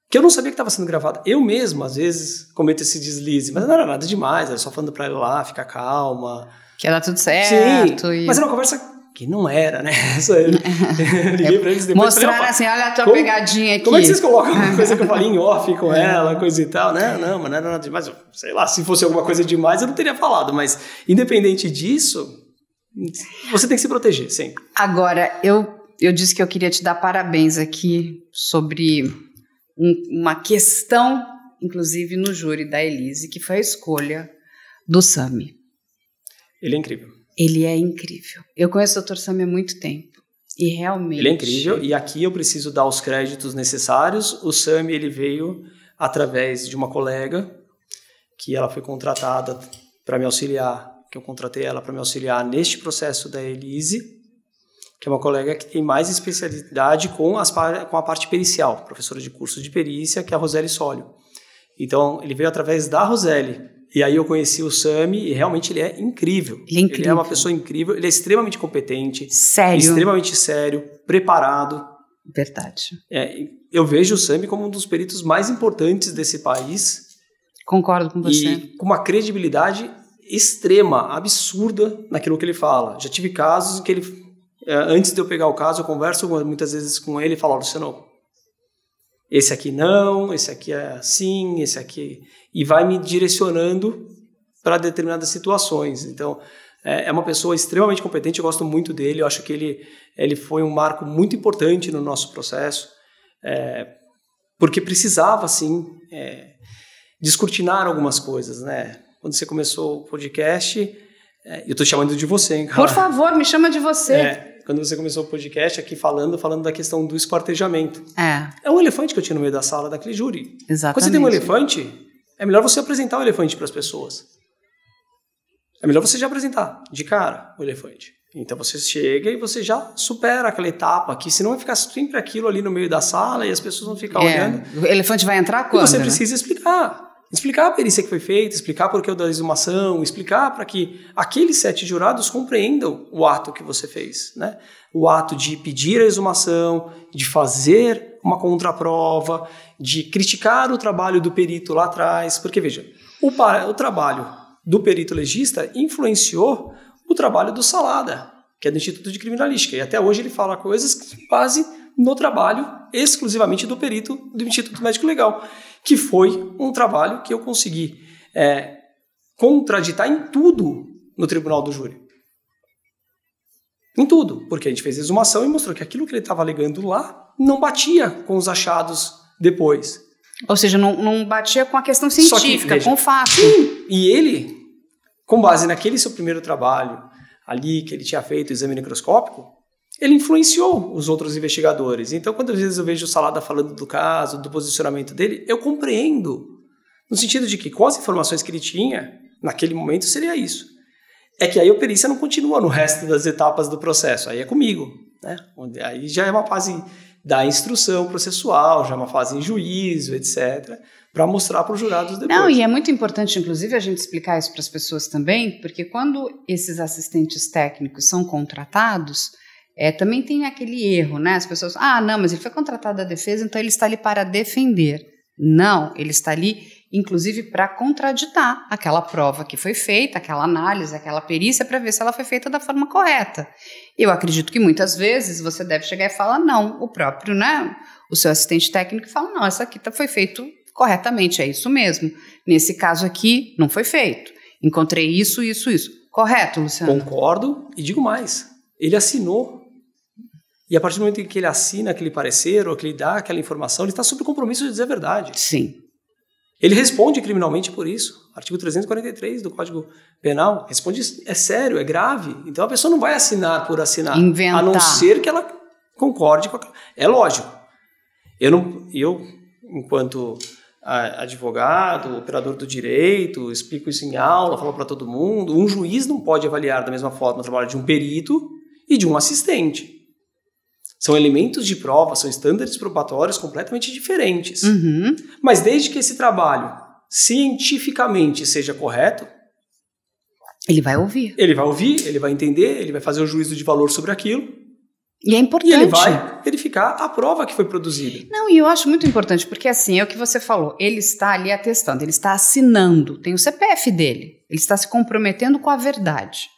que eu não sabia que estava sendo gravada. Eu mesmo, às vezes, cometo esse deslize, mas não era nada demais, era só falando para ela lá, fica calma. Que ia dar tudo certo. Sim, e... mas era uma conversa que não era, né? <laughs> né? <laughs> liguei pra eles depois. Mostrar falei, assim, olha a tua como, pegadinha aqui. Como é que vocês colocam uma coisa que eu falei em off com <laughs> é. ela, coisa e tal, né? Não, mas não era nada demais. Sei lá, se fosse alguma coisa demais, eu não teria falado, mas independente disso, você tem que se proteger sempre. Agora, eu, eu disse que eu queria te dar parabéns aqui sobre um, uma questão, inclusive no júri da Elise, que foi a escolha do Sami. Ele é incrível. Ele é incrível. Eu conheço o Dr. Sami há muito tempo. E realmente. Ele é incrível. E aqui eu preciso dar os créditos necessários. O Sami ele veio através de uma colega que ela foi contratada para me auxiliar, que eu contratei ela para me auxiliar neste processo da Elise que é uma colega que tem mais especialidade com, as, com a parte pericial, professora de curso de perícia, que é a Roseli Sólio. Então, ele veio através da Roseli. E aí eu conheci o Sami e realmente ele é incrível. Ele é incrível. Ele é uma pessoa incrível, ele é extremamente competente. Sério. Extremamente sério, preparado. Verdade. É, eu vejo o Sami como um dos peritos mais importantes desse país. Concordo com você. E com uma credibilidade extrema, absurda naquilo que ele fala. Já tive casos em que ele é, antes de eu pegar o caso, eu converso muitas vezes com ele e falo, oh, Luciano, esse aqui não, esse aqui é assim, esse aqui... E vai me direcionando para determinadas situações. Então, é, é uma pessoa extremamente competente, eu gosto muito dele, eu acho que ele, ele foi um marco muito importante no nosso processo, é, porque precisava, sim, é, descortinar algumas coisas, né? Quando você começou o podcast, é, eu estou chamando de você, hein, cara? Por favor, me chama de você. É, quando você começou o podcast aqui falando, falando da questão do esquartejamento. É. É um elefante que eu tinha no meio da sala daquele júri. Exatamente. Quando você tem um elefante, é melhor você apresentar o elefante para as pessoas. É melhor você já apresentar de cara o elefante. Então você chega e você já supera aquela etapa que senão vai ficar sempre aquilo ali no meio da sala e as pessoas vão ficar é. olhando. O elefante vai entrar quando? E você né? precisa explicar. Explicar a perícia que foi feita, explicar por que eu dei uma ação, explicar para que aqueles sete jurados compreendam o ato que você fez. Né? O ato de pedir a exumação, de fazer uma contraprova, de criticar o trabalho do perito lá atrás. Porque, veja, o, o trabalho do perito legista influenciou o trabalho do Salada, que é do Instituto de Criminalística. E até hoje ele fala coisas com base no trabalho exclusivamente do perito do Instituto Médico Legal que foi um trabalho que eu consegui é, contraditar em tudo no tribunal do júri. Em tudo, porque a gente fez exumação e mostrou que aquilo que ele estava alegando lá não batia com os achados depois. Ou seja, não, não batia com a questão científica, que, veja, com o fato. Sim, e ele, com base naquele seu primeiro trabalho, ali que ele tinha feito o exame microscópico, ele influenciou os outros investigadores. Então, quando às vezes eu vejo o Salada falando do caso, do posicionamento dele, eu compreendo. No sentido de que com as informações que ele tinha, naquele momento seria isso. É que aí a perícia não continua no resto das etapas do processo, aí é comigo. Né? Aí já é uma fase da instrução processual, já é uma fase em juízo, etc., para mostrar para os jurados depois. Não, e é muito importante, inclusive, a gente explicar isso para as pessoas também, porque quando esses assistentes técnicos são contratados é, também tem aquele erro, né? As pessoas, ah, não, mas ele foi contratado da defesa, então ele está ali para defender. Não, ele está ali, inclusive, para contraditar aquela prova que foi feita, aquela análise, aquela perícia, para ver se ela foi feita da forma correta. Eu acredito que muitas vezes você deve chegar e falar não, o próprio, né? O seu assistente técnico fala, não, essa aqui tá, foi feito corretamente, é isso mesmo. Nesse caso aqui, não foi feito. Encontrei isso, isso, isso. Correto, Luciano? Concordo e digo mais. Ele assinou e a partir do momento em que ele assina aquele parecer ou que ele dá aquela informação, ele está sob o compromisso de dizer a verdade. Sim. Ele responde criminalmente por isso. Artigo 343 do Código Penal responde: é sério, é grave. Então a pessoa não vai assinar por assinar, Inventar. a não ser que ela concorde com. A... É lógico. Eu não, eu enquanto advogado, operador do direito, explico isso em aula, falo para todo mundo. Um juiz não pode avaliar da mesma forma o trabalho de um perito e de um assistente. São elementos de prova, são estándares probatórios completamente diferentes. Uhum. Mas desde que esse trabalho cientificamente seja correto, ele vai ouvir. Ele vai ouvir, ele vai entender, ele vai fazer o juízo de valor sobre aquilo. E é importante. E ele vai verificar a prova que foi produzida. Não, e eu acho muito importante, porque assim, é o que você falou, ele está ali atestando, ele está assinando, tem o CPF dele, ele está se comprometendo com a verdade.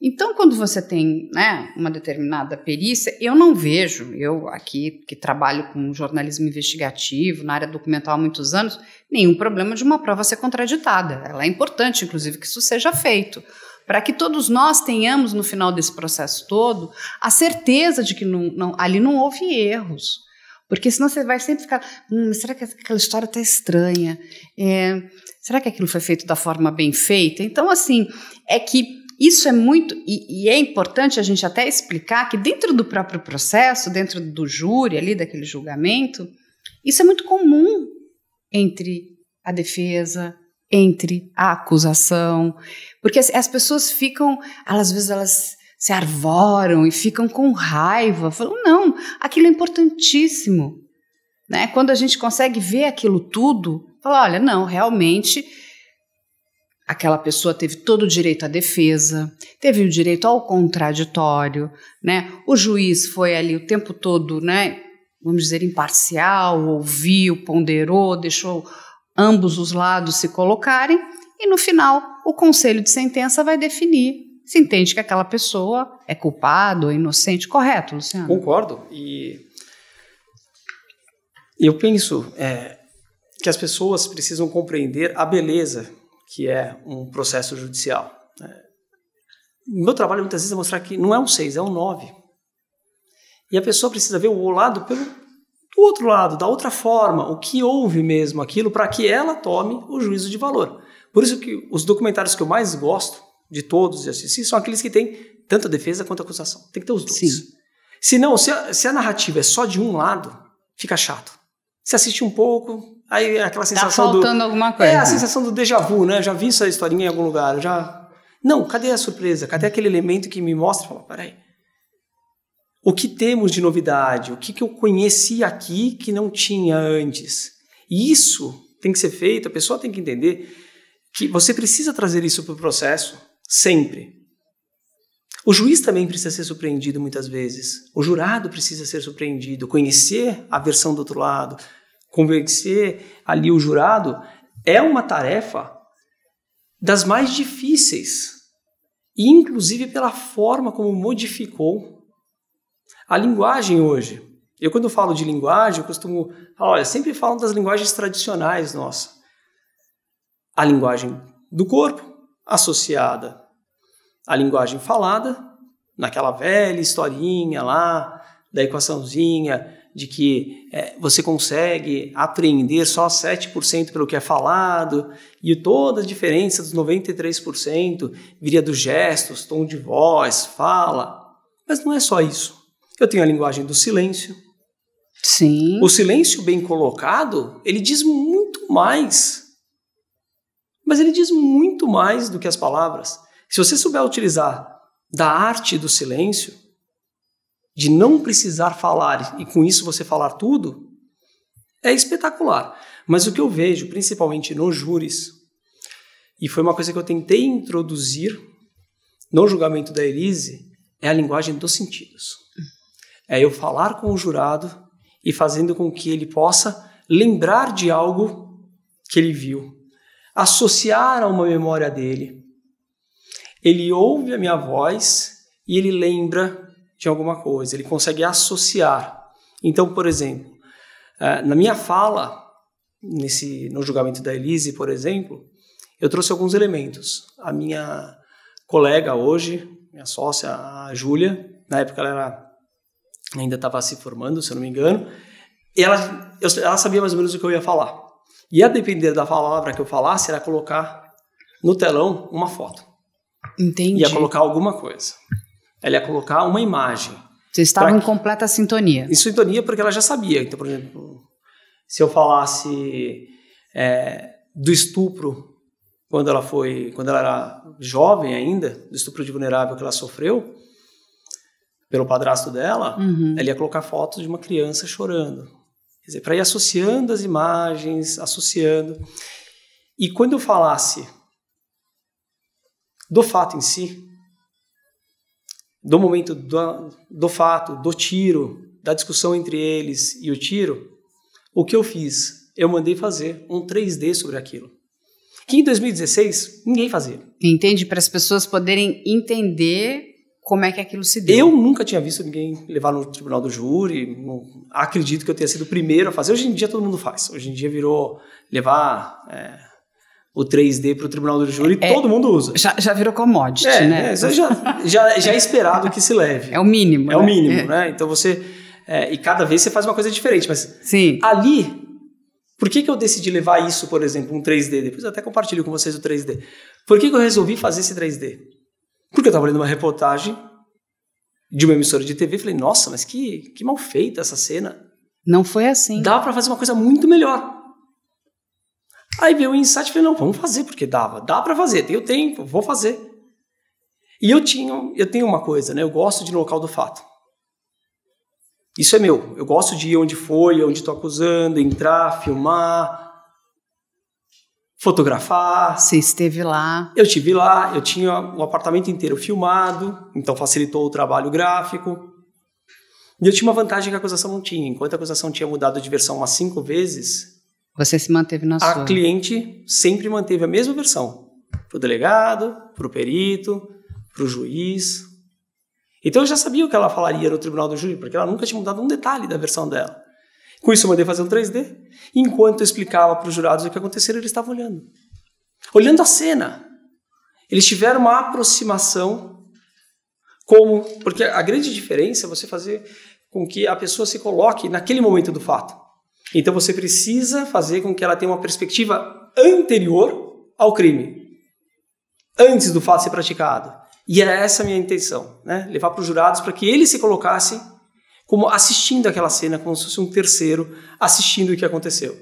Então, quando você tem né, uma determinada perícia, eu não vejo, eu aqui que trabalho com jornalismo investigativo, na área documental há muitos anos, nenhum problema de uma prova ser contraditada. Ela é importante, inclusive, que isso seja feito, para que todos nós tenhamos, no final desse processo todo, a certeza de que não, não, ali não houve erros. Porque senão você vai sempre ficar. Hum, será que aquela história está estranha? É, será que aquilo foi feito da forma bem feita? Então, assim, é que isso é muito, e, e, é importante a gente até explicar que dentro do próprio processo, dentro do júri ali, daquele julgamento, isso é muito comum entre a defesa, entre a acusação, porque as, as pessoas ficam, elas, às vezes elas se arvoram e ficam com raiva, falam, não, aquilo é importantíssimo. Né? Quando a gente consegue ver aquilo tudo, fala, olha, não, realmente aquela pessoa teve todo o direito à defesa, teve o direito ao contraditório, né? O juiz foi ali o tempo todo, né? Vamos dizer imparcial, ouviu, ponderou, deixou ambos os lados se colocarem e no final o conselho de sentença vai definir se entende que aquela pessoa é culpada ou inocente, correto, Luciano? Concordo e eu penso é, que as pessoas precisam compreender a beleza que é um processo judicial. Né? Meu trabalho muitas vezes é mostrar que não é um seis, é um nove. E a pessoa precisa ver o lado pelo do outro lado, da outra forma, o que houve mesmo aquilo, para que ela tome o juízo de valor. Por isso que os documentários que eu mais gosto de todos de assistir são aqueles que têm tanto a defesa quanto a acusação. Tem que ter os dois. Sim. Senão, se a, se a narrativa é só de um lado, fica chato. Se assiste um pouco, Aí é aquela tá sensação tá faltando do, alguma coisa. É a sensação do déjà vu, né? Já vi essa historinha em algum lugar, já... Não, cadê a surpresa? Cadê aquele elemento que me mostra? Fala, peraí. O que temos de novidade? O que, que eu conheci aqui que não tinha antes? E isso tem que ser feito, a pessoa tem que entender que você precisa trazer isso para o processo sempre. O juiz também precisa ser surpreendido muitas vezes. O jurado precisa ser surpreendido, conhecer a versão do outro lado, convencer ali o jurado é uma tarefa das mais difíceis, inclusive pela forma como modificou a linguagem hoje. Eu quando falo de linguagem, eu costumo, olha, sempre falo das linguagens tradicionais, nossa. A linguagem do corpo associada à linguagem falada, naquela velha historinha lá da equaçãozinha de que é, você consegue apreender só 7% pelo que é falado, e toda a diferença dos 93% viria dos gestos, tom de voz, fala. Mas não é só isso. Eu tenho a linguagem do silêncio. Sim. O silêncio bem colocado, ele diz muito mais. Mas ele diz muito mais do que as palavras. Se você souber utilizar da arte do silêncio, de não precisar falar e com isso você falar tudo, é espetacular. Mas o que eu vejo, principalmente nos júris, e foi uma coisa que eu tentei introduzir no julgamento da Elise, é a linguagem dos sentidos. É eu falar com o jurado e fazendo com que ele possa lembrar de algo que ele viu, associar a uma memória dele. Ele ouve a minha voz e ele lembra de alguma coisa, ele consegue associar. Então, por exemplo, eh, na minha fala, nesse, no julgamento da Elise, por exemplo, eu trouxe alguns elementos. A minha colega hoje, minha sócia, a Júlia, na época ela era, ainda estava se formando, se eu não me engano, ela, eu, ela sabia mais ou menos o que eu ia falar. E a depender da palavra que eu falasse, era colocar no telão uma foto. Entendi. Ia colocar alguma coisa ela ia colocar uma imagem. Vocês estavam em completa sintonia. Em sintonia, porque ela já sabia. Então, por exemplo, se eu falasse é, do estupro quando ela foi, quando ela era jovem ainda, do estupro de vulnerável que ela sofreu pelo padrasto dela, uhum. ela ia colocar fotos de uma criança chorando. Quer dizer, para ir associando as imagens, associando. E quando eu falasse do fato em si, do momento do, do fato, do tiro, da discussão entre eles e o tiro, o que eu fiz? Eu mandei fazer um 3D sobre aquilo. Que em 2016 ninguém fazia. Entende? Para as pessoas poderem entender como é que aquilo se deu. Eu nunca tinha visto ninguém levar no tribunal do júri. Não, acredito que eu tenha sido o primeiro a fazer. Hoje em dia todo mundo faz. Hoje em dia virou levar. É, o 3D para o tribunal do júri, é, todo mundo usa. Já, já virou commodity, é, né? É, já, já, já é esperado que se leve. <laughs> É o mínimo. É né? o mínimo, é. né? Então você. É, e cada vez você faz uma coisa diferente, mas Sim. ali. Por que, que eu decidi levar isso, por exemplo, um 3D? Depois eu até compartilho com vocês o 3D. Por que, que eu resolvi fazer esse 3D? Porque eu estava lendo uma reportagem de uma emissora de TV e falei, nossa, mas que, que mal feita essa cena. Não foi assim. Dá para fazer uma coisa muito melhor. Aí veio o insight e falei, não, vamos fazer, porque dava. Dá para fazer, tenho tempo, vou fazer. E eu tinha, eu tenho uma coisa, né? Eu gosto de local do fato. Isso é meu. Eu gosto de ir onde foi, onde estou acusando, entrar, filmar, fotografar. Você esteve lá? Eu estive lá. Eu tinha o um apartamento inteiro filmado, então facilitou o trabalho gráfico. E eu tinha uma vantagem que a acusação não tinha. Enquanto a acusação tinha mudado de versão umas cinco vezes, você se manteve na a sua. A cliente sempre manteve a mesma versão. Para o delegado, para o perito, para o juiz. Então eu já sabia o que ela falaria no tribunal do júri, porque ela nunca tinha mudado um detalhe da versão dela. Com isso eu mandei fazer um 3D. Enquanto eu explicava para os jurados o que aconteceu, ele estava olhando. Olhando a cena. Eles tiveram uma aproximação como... Porque a grande diferença é você fazer com que a pessoa se coloque naquele momento do fato. Então você precisa fazer com que ela tenha uma perspectiva anterior ao crime, antes do fato ser praticado. E era essa a minha intenção, né? levar para os jurados para que eles se colocassem como assistindo aquela cena, como se fosse um terceiro assistindo o que aconteceu.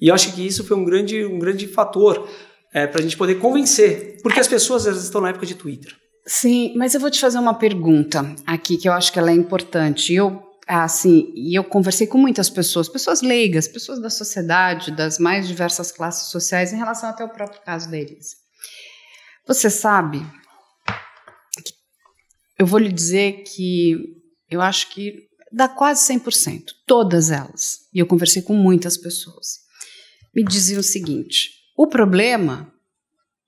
E eu acho que isso foi um grande, um grande fator é, para a gente poder convencer, porque as pessoas elas estão na época de Twitter. Sim, mas eu vou te fazer uma pergunta aqui que eu acho que ela é importante. Eu assim, e eu conversei com muitas pessoas, pessoas leigas, pessoas da sociedade, das mais diversas classes sociais, em relação até ao próprio caso da Elisa. Você sabe, eu vou lhe dizer que eu acho que dá quase 100%, todas elas, e eu conversei com muitas pessoas, me diziam o seguinte: o problema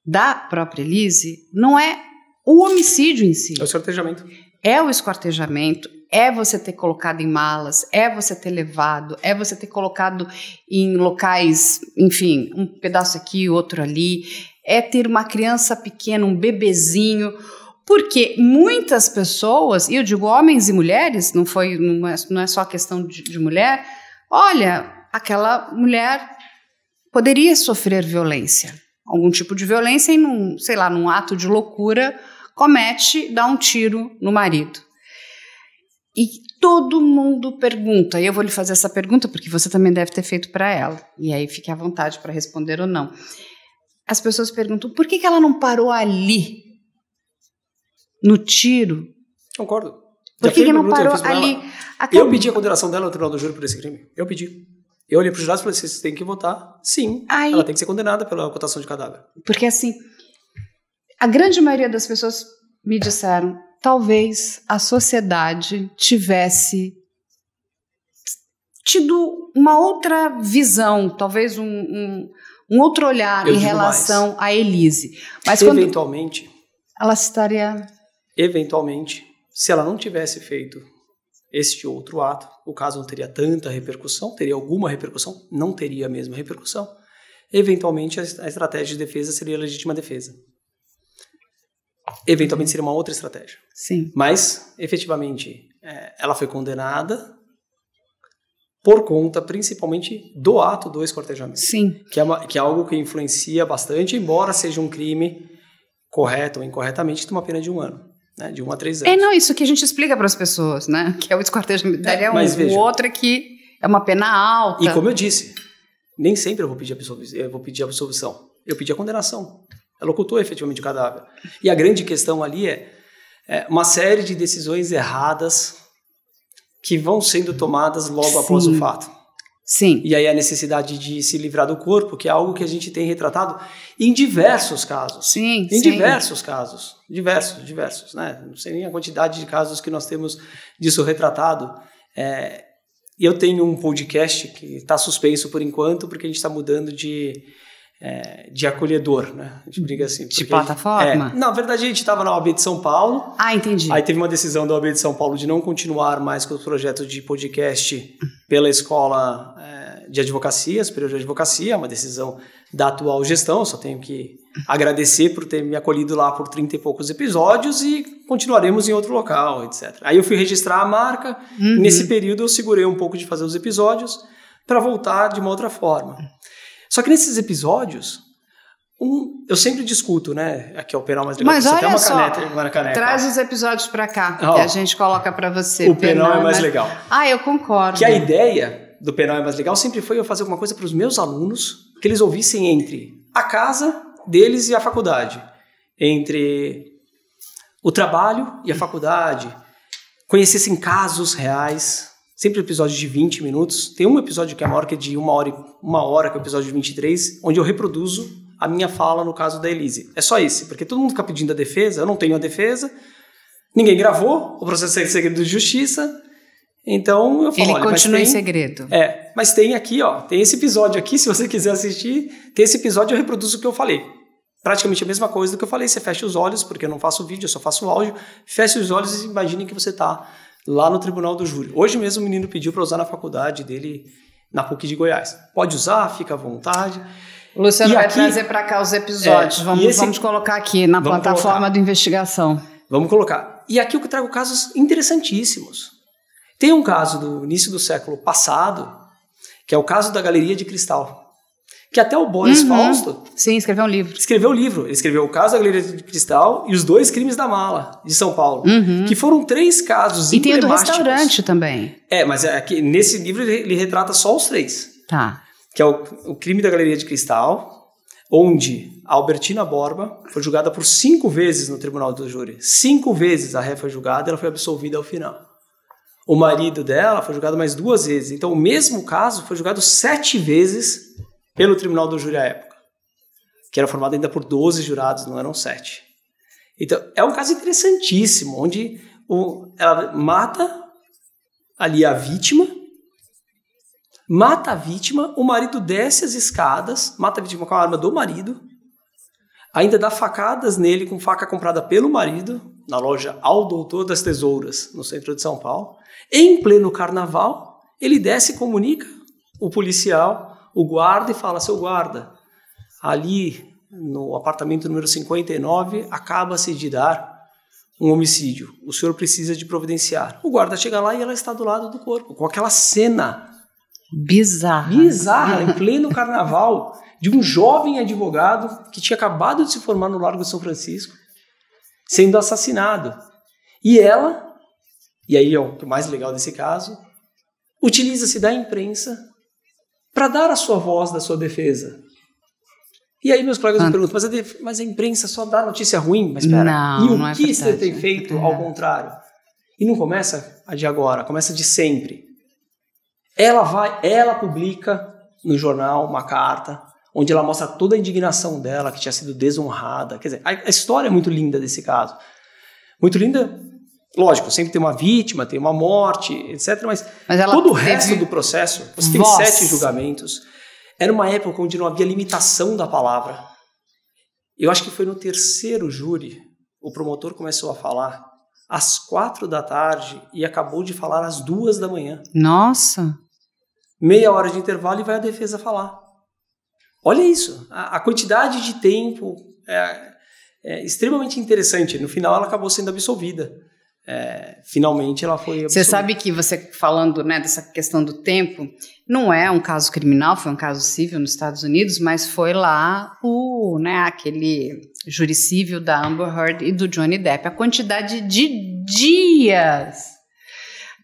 da própria Elise não é o homicídio em si. É o esquartejamento. É o esquartejamento, é você ter colocado em malas, é você ter levado, é você ter colocado em locais, enfim, um pedaço aqui, outro ali, é ter uma criança pequena, um bebezinho, porque muitas pessoas, e eu digo homens e mulheres, não foi, não é, não é só questão de, de mulher, olha, aquela mulher poderia sofrer violência, algum tipo de violência e num, sei lá, num ato de loucura comete, dá um tiro no marido. E todo mundo pergunta, e eu vou lhe fazer essa pergunta porque você também deve ter feito para ela, e aí fique à vontade para responder ou não. As pessoas perguntam por que, que ela não parou ali, no tiro? Concordo. Por que, que não parou ali? Eu pedi a condenação dela no tribunal do júri por esse crime. Eu pedi. Eu olhei para os jurados e falei: vocês têm que votar sim. Aí, ela tem que ser condenada pela cotação de cadáver. Porque assim, a grande maioria das pessoas me disseram: talvez a sociedade tivesse tido uma outra visão, talvez um, um, um outro olhar Eu em relação mais. à Elise. Mas eventualmente, ela estaria. Eventualmente, se ela não tivesse feito este outro ato, o caso não teria tanta repercussão, teria alguma repercussão, não teria a mesma repercussão. Eventualmente, a estratégia de defesa seria a legítima defesa eventualmente seria uma outra estratégia. Sim. Mas, efetivamente, é, ela foi condenada por conta, principalmente, do ato do escortejamento. Sim. Que é, uma, que é algo que influencia bastante, embora seja um crime correto ou incorretamente, tem uma pena de um ano. Né, de um a três é, anos. É, não, isso que a gente explica para as pessoas, né? <laughs> Que é o escortejamento. É, é, um, mas veja, o outro é que é uma pena alta. E como eu disse, nem sempre eu vou pedir Eu, vou pedir absolvição. eu pedi a condenação. Ela é ocultou efetivamente o cadáver. E a grande questão ali é, é uma série de decisões erradas que vão sendo tomadas logo Sim. após o fato. Sim. E aí a necessidade de se livrar do corpo, que é algo que a gente tem retratado em diversos casos. Sim, em sim. diversos casos, diversos, diversos, né? Não sei nem a quantidade de casos que nós temos disso retratado. É, eu tenho um podcast que está suspenso por enquanto, porque a gente está mudando de, é, de acolhedor, né? A gente briga assim. De plataforma? Gente, é, na verdade, a gente estava na OAB de São Paulo. Ah, entendi. Aí teve uma decisão da OAB de São Paulo de não continuar mais com os projetos de podcast pela escola é, de advocacia, superior de advocacia, uma decisão da atual gestão. Só tenho que agradecer por ter me acolhido lá por 30 e poucos episódios e continuaremos em outro local, etc. Aí eu fui registrar a marca. Uhum. Nesse período, eu segurei um pouco de fazer os episódios para voltar de uma outra forma. Só que nesses episódios, um, eu sempre discuto, né? Aqui é o penal mais legal. Mas olha uma só, caneta, uma caneta, traz os episódios para cá, oh, que a gente coloca para você. O penal, é mais né? legal. Ah, eu concordo. Que a ideia do penal é mais legal sempre foi eu fazer alguma coisa para os meus alunos que eles ouvissem entre a casa deles e a faculdade, entre o trabalho e a faculdade, conhecessem casos reais, sempre episódios de 20 minutos. Tem um episódio que é maior que é de uma hora, uma hora, que é o episódio de 23, onde eu reproduzo a minha fala no caso da Elise. É só esse, porque todo mundo fica pedindo a defesa, eu não tenho a defesa, ninguém gravou, o processo é segredo de justiça, então eu falo, Ele continua tem, em segredo. É, mas tem aqui, ó, tem esse episódio aqui, <laughs> se você quiser assistir, tem esse episódio eu reproduzo o que eu falei. Praticamente a mesma coisa do que eu falei, você fecha os olhos, porque eu não faço vídeo, eu só faço áudio, fecha os olhos e imagine que você está lá no tribunal do júri. Hoje mesmo o menino pediu para usar na faculdade dele, na PUC de Goiás. Pode usar, fica à vontade. O Luciano e vai aqui, trazer para cá os episódios. É, vamos, esse, vamos, colocar aqui na plataforma colocar. de investigação. Vamos colocar. E aqui eu trago casos interessantíssimos. Tem um caso do início do século passado, que é o caso da Galeria de Cristal que até o Boris uhum. Fausto. Sim, escreveu um livro. Escreveu um livro. Ele escreveu o caso da Galeria de Cristal e os dois crimes da mala de São Paulo. Uhum. Que foram três casos e tem o do restaurante também. É, mas é nesse livro ele retrata só os três. Tá. Que é o, o crime da Galeria de Cristal, onde a Albertina Borba foi julgada por cinco vezes no tribunal do júri. Cinco vezes a ré foi julgada ela foi absolvida ao final. O marido dela foi julgado mais duas vezes. Então, o mesmo caso foi julgado sete vezes pelo tribunal do júri à época, que era formado ainda por 12 jurados, não eram 7. Então, é um caso interessantíssimo, onde o, ela mata ali a vítima, mata a vítima, o marido desce as escadas, mata a vítima com a arma do marido, ainda dá facadas nele com faca comprada pelo marido, na loja Ao Doutor das Tesouras, no centro de São Paulo. Em pleno carnaval, ele desce e comunica o policial o guarda e fala: seu guarda, ali no apartamento número 59 acaba-se de dar um homicídio. O senhor precisa de providenciar. O guarda chega lá e ela está do lado do corpo, com aquela cena bizarra, bizarra em pleno carnaval de um jovem advogado que tinha acabado de se formar no Largo de São Francisco, sendo assassinado. E ela, e aí é o é mais legal desse caso, utiliza-se da imprensa para dar a sua voz da sua defesa. E aí meus colegas ah. me perguntam, mas a, mas a, imprensa só dá notícia ruim? Mas espera, não, e o é que você tem é feito é. ao contrário? E não começa a de agora, começa de sempre. Ela vai, ela publica no jornal uma carta onde ela mostra toda a indignação dela que tinha sido desonrada. Quer dizer, a, a história é muito linda desse caso. Muito linda Lógico, sempre tem uma vítima, tem uma morte, etc. Mas, mas todo o resto do processo, você tem sete julgamentos. Era uma época onde não havia limitação da palavra. Eu acho que foi no terceiro júri, o promotor começou a falar às quatro da tarde e acabou de falar às duas da manhã. Nossa! Meia hora de intervalo e vai a defesa falar. Olha isso, a, a quantidade de tempo é, é extremamente interessante. No final, ela acabou sendo absolvida é, finalmente ela foi. Você sabe que você falando né, dessa questão do tempo, não é um caso criminal, foi um caso civil nos Estados Unidos, mas foi lá o, né, aquele civil da Amber Heard e do Johnny Depp. A quantidade de dias,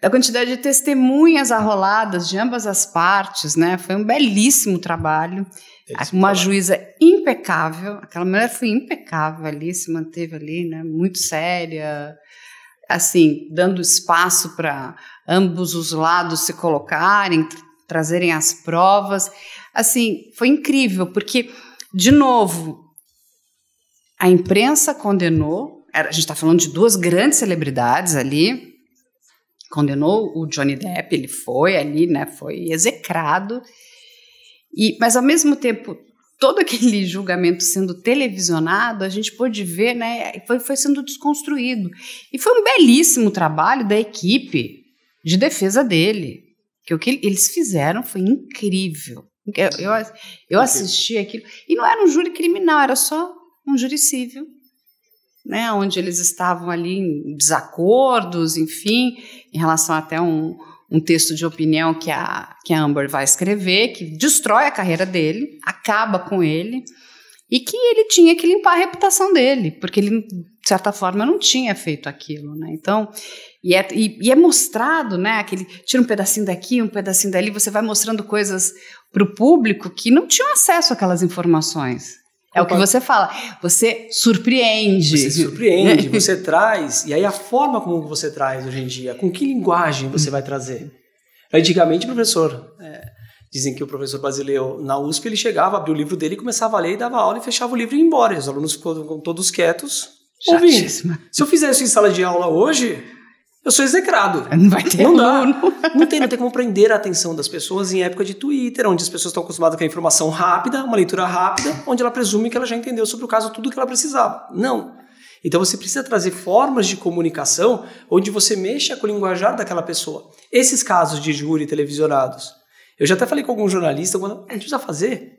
a quantidade de testemunhas arroladas de ambas as partes, né, foi um belíssimo trabalho. Esse uma problema. juíza impecável, aquela mulher foi impecável ali, se manteve ali, né, muito séria assim, dando espaço para ambos os lados se colocarem, trazerem as provas. Assim, foi incrível, porque, de novo, a imprensa condenou, a gente está falando de duas grandes celebridades ali, condenou o Johnny Depp, ele foi ali, né, foi execrado, e, mas ao mesmo tempo todo aquele julgamento sendo televisionado, a gente pôde ver, né, foi, foi sendo desconstruído. E foi um belíssimo trabalho da equipe de defesa dele. Que o que eles fizeram foi incrível. Eu, eu, eu assisti aquilo. E não era um júri criminal, era só um júri civil. Né, onde eles estavam ali em desacordos, enfim, em relação até um, um texto de opinião que a, que a Amber vai escrever, que destrói a carreira dele, acaba com ele, e que ele tinha que limpar a reputação dele, porque ele, de certa forma, não tinha feito aquilo, né? Então, e é, e, e é mostrado, né, aquele, tira um pedacinho daqui, um pedacinho dali, você vai mostrando coisas para o público que não tinham acesso àquelas informações, é o que você fala. Você surpreende. Você surpreende, você <laughs> traz. E aí a forma como você traz hoje em dia, com que linguagem você vai trazer? Antigamente, professor, é, dizem que o professor brasileiro na USP ele chegava, abria o livro dele, começava a ler e dava aula e fechava o livro e ia embora. E os alunos ficam todos quietos, ouvindo. Se eu fizesse em sala de aula hoje, eu sou execrado. <laughs> Não vai ter Não dá. Não tem, não tem como prender a atenção das pessoas em época de Twitter, onde as pessoas estão acostumadas com a informação rápida, uma leitura rápida, onde ela presume que ela já entendeu sobre o caso tudo o que ela precisava. Não. Então você precisa trazer formas de comunicação onde você mexa com o linguajar daquela pessoa. Esses casos de júri televisionados. Eu já até falei com algum jornalista, quando é, a gente precisa fazer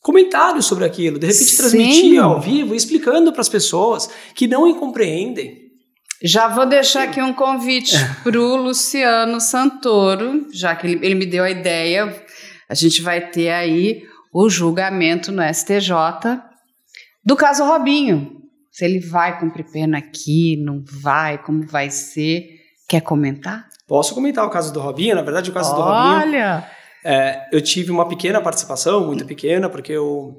comentários sobre aquilo, de repente transmitir ao vivo, explicando para as pessoas que não compreendem já vou deixar aqui um convite para o Luciano Santoro, já que ele, ele me deu a ideia. A gente vai ter aí o julgamento no STJ do caso Robinho. Se ele vai cumprir pena aqui, não vai, como vai ser. Quer comentar? Posso comentar o caso do Robinho. Na verdade, o caso Olha. do Robinho. Olha! É, eu tive uma pequena participação, muito pequena, porque eu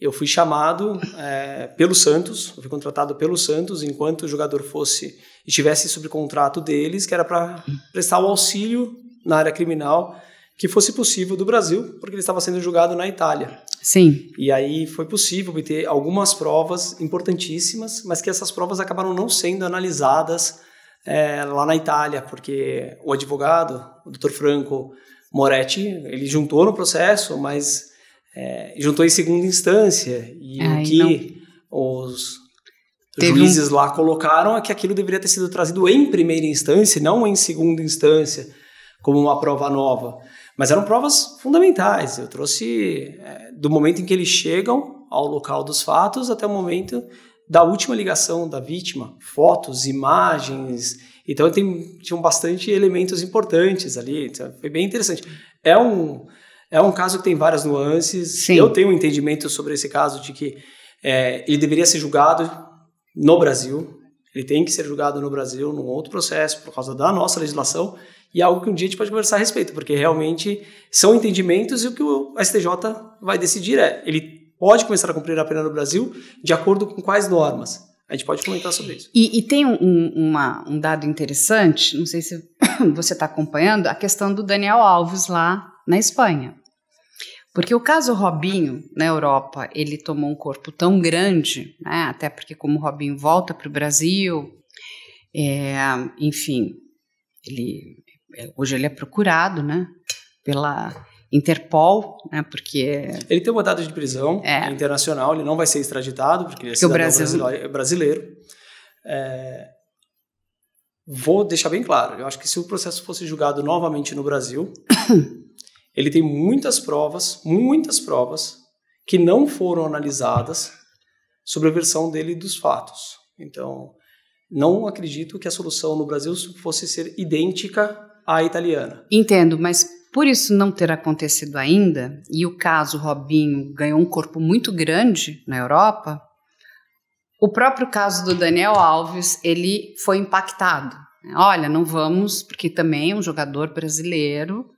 eu fui chamado é, pelo Santos, eu fui contratado pelo Santos enquanto o jogador fosse estivesse sob contrato deles, que era para prestar o auxílio na área criminal que fosse possível do Brasil, porque ele estava sendo julgado na Itália. Sim. E aí foi possível obter algumas provas importantíssimas, mas que essas provas acabaram não sendo analisadas é, lá na Itália, porque o advogado, o Dr. Franco Moretti, ele juntou no processo, mas é, juntou em segunda instância. E o que não. os Teve juízes um... lá colocaram é que aquilo deveria ter sido trazido em primeira instância, não em segunda instância, como uma prova nova. Mas eram provas fundamentais. Eu trouxe é, do momento em que eles chegam ao local dos fatos até o momento da última ligação da vítima, fotos, imagens. Então tem, tinham bastante elementos importantes ali. Então, foi bem interessante. É um é um caso que tem várias nuances. Sim. Eu tenho um entendimento sobre esse caso de que é, ele deveria ser julgado no Brasil. Ele tem que ser julgado no Brasil, num outro processo, por causa da nossa legislação. E é algo que um dia a gente pode conversar a respeito, porque realmente são entendimentos e o que o STJ vai decidir é: ele pode começar a cumprir a pena no Brasil de acordo com quais normas. A gente pode comentar sobre isso. E, e tem um, uma, um, dado interessante, não sei se <coughs> você está acompanhando, a questão do Daniel Alves lá na Espanha. Porque o caso Robinho na Europa, ele tomou um corpo tão grande, né, até porque como Robinho volta para o Brasil, é, enfim, ele, é, hoje ele é procurado, né, pela Interpol, né, porque... É ele tem uma data de prisão é, internacional, ele não vai ser extraditado, porque ele é Brasil... É brasileiro. É, vou deixar bem claro, eu acho que se o processo fosse julgado novamente no Brasil, <coughs> Ele tem muitas provas, muitas provas, que não foram analisadas sobre a versão dele dos fatos. Então, não acredito que a solução no Brasil fosse ser idêntica à italiana. Entendo, mas por isso não ter acontecido ainda, e o caso Robinho ganhou um corpo muito grande na Europa, o próprio caso do Daniel Alves, ele foi impactado. Olha, não vamos, porque também é um jogador brasileiro,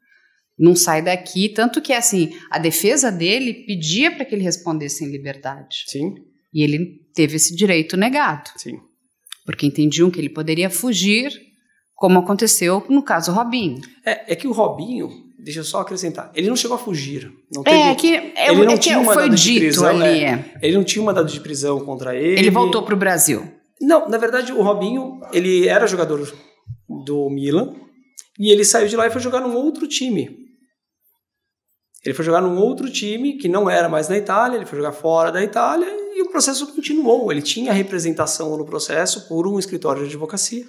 não sai daqui. Tanto que, assim, a defesa dele pedia para que ele respondesse em liberdade. Sim. E ele teve esse direito negado. Sim. Porque entendiam que ele poderia fugir, como aconteceu no caso Robinho. É, é que o Robinho, deixa eu só acrescentar, ele não chegou a fugir. Não é, teve, é, que, é, ele não é tinha que foi dito prisão, ali. Né? Ele não tinha mandado de prisão contra ele. Ele voltou para o Brasil. Não, na verdade, o Robinho, ele era jogador do Milan, e ele saiu de lá e foi jogar num outro time. Ele foi jogar num outro time que não era mais na Itália, ele foi jogar fora da Itália e o processo continuou. Ele tinha representação no processo por um escritório de advocacia.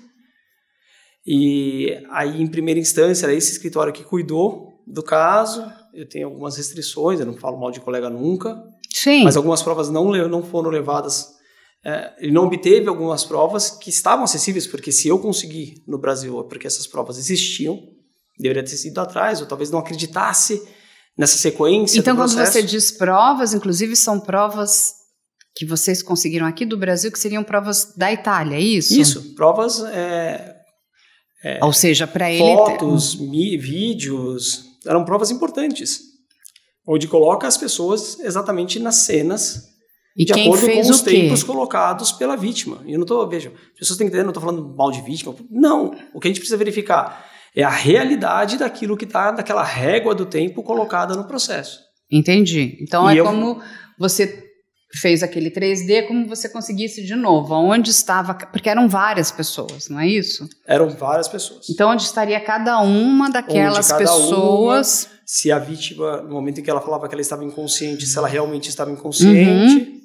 E aí, em primeira instância, era esse escritório que cuidou do caso. Eu tenho algumas restrições, eu não falo mal de colega nunca. Sim. Mas algumas provas não, não foram levadas. É, ele não obteve algumas provas que estavam acessíveis, porque se eu conseguir no Brasil, é porque essas provas existiam, deveria ter sido atrás, ou talvez não acreditasse nessa sequência. Então, quando você diz provas, inclusive são provas que vocês conseguiram aqui do Brasil, que seriam provas da Itália, é isso? Isso, provas. É, é, Ou seja, para ele. Fotos, mi, vídeos, eram provas importantes, onde coloca as pessoas exatamente nas cenas. E de acordo com os tempos colocados pela vítima. E eu não estou, veja, as pessoas têm que entender, não estou falando mal de vítima. Não. O que a gente precisa verificar é a realidade daquilo que está, daquela régua do tempo colocada no processo. Entendi. Então e é eu... como você fez aquele 3D, como você conseguisse de novo, onde estava, porque eram várias pessoas, não é isso? Eram várias pessoas. Então onde estaria cada uma daquelas cada pessoas? Uma, se a vítima, no momento em que ela falava que ela estava inconsciente, se ela realmente estava inconsciente. Uhum.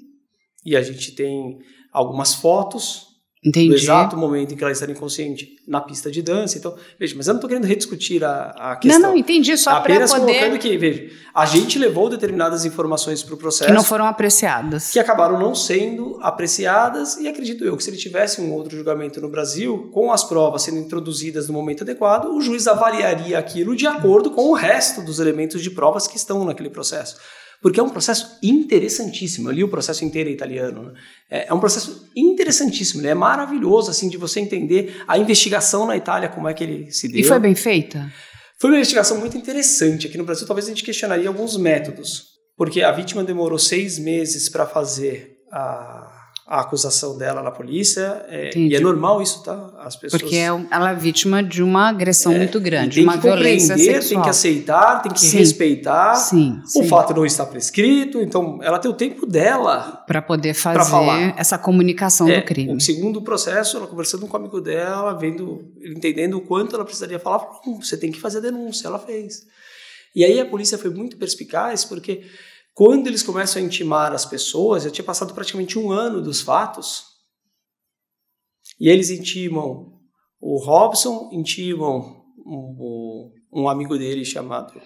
E a gente tem algumas fotos Entendi. No exato momento em que ela está inconsciente na pista de dança. Então, veja, mas eu não estou querendo rediscutir a, a questão. Não, não, entendi, só Apenas poder... colocando que, veja, a gente levou determinadas informações para o processo. Que não foram apreciadas. Que acabaram não sendo apreciadas, e acredito eu que se ele tivesse um outro julgamento no Brasil, com as provas sendo introduzidas no momento adequado, o juiz avaliaria aquilo de acordo com o resto dos elementos de provas que estão naquele processo porque é um processo interessantíssimo. Eu li o processo inteiro em italiano. Né? É, é, um processo interessantíssimo, é maravilhoso assim de você entender a investigação na Itália, como é que ele se deu. E foi bem feita? Foi uma investigação muito interessante. Aqui no Brasil, talvez a gente questionaria alguns métodos, porque a vítima demorou seis meses para fazer a a acusação dela na polícia. É, e é normal isso, tá? As pessoas. Porque é ela é vítima de uma agressão é, muito grande, de uma violência sexual. Tem que aceitar, tem que sim, respeitar. Sim, o sim. fato não está prescrito, então ela tem o tempo dela para poder fazer essa comunicação é, do crime. O segundo processo, ela conversando com o um amigo dela, vendo, entendendo o quanto ela precisaria falar, hum, você tem que fazer a denúncia. Ela fez. E aí a polícia foi muito perspicaz porque quando eles começam a intimar as pessoas, já tinha passado praticamente um ano dos fatos, e eles intimam o Robson, intimam um, um amigo dele chamado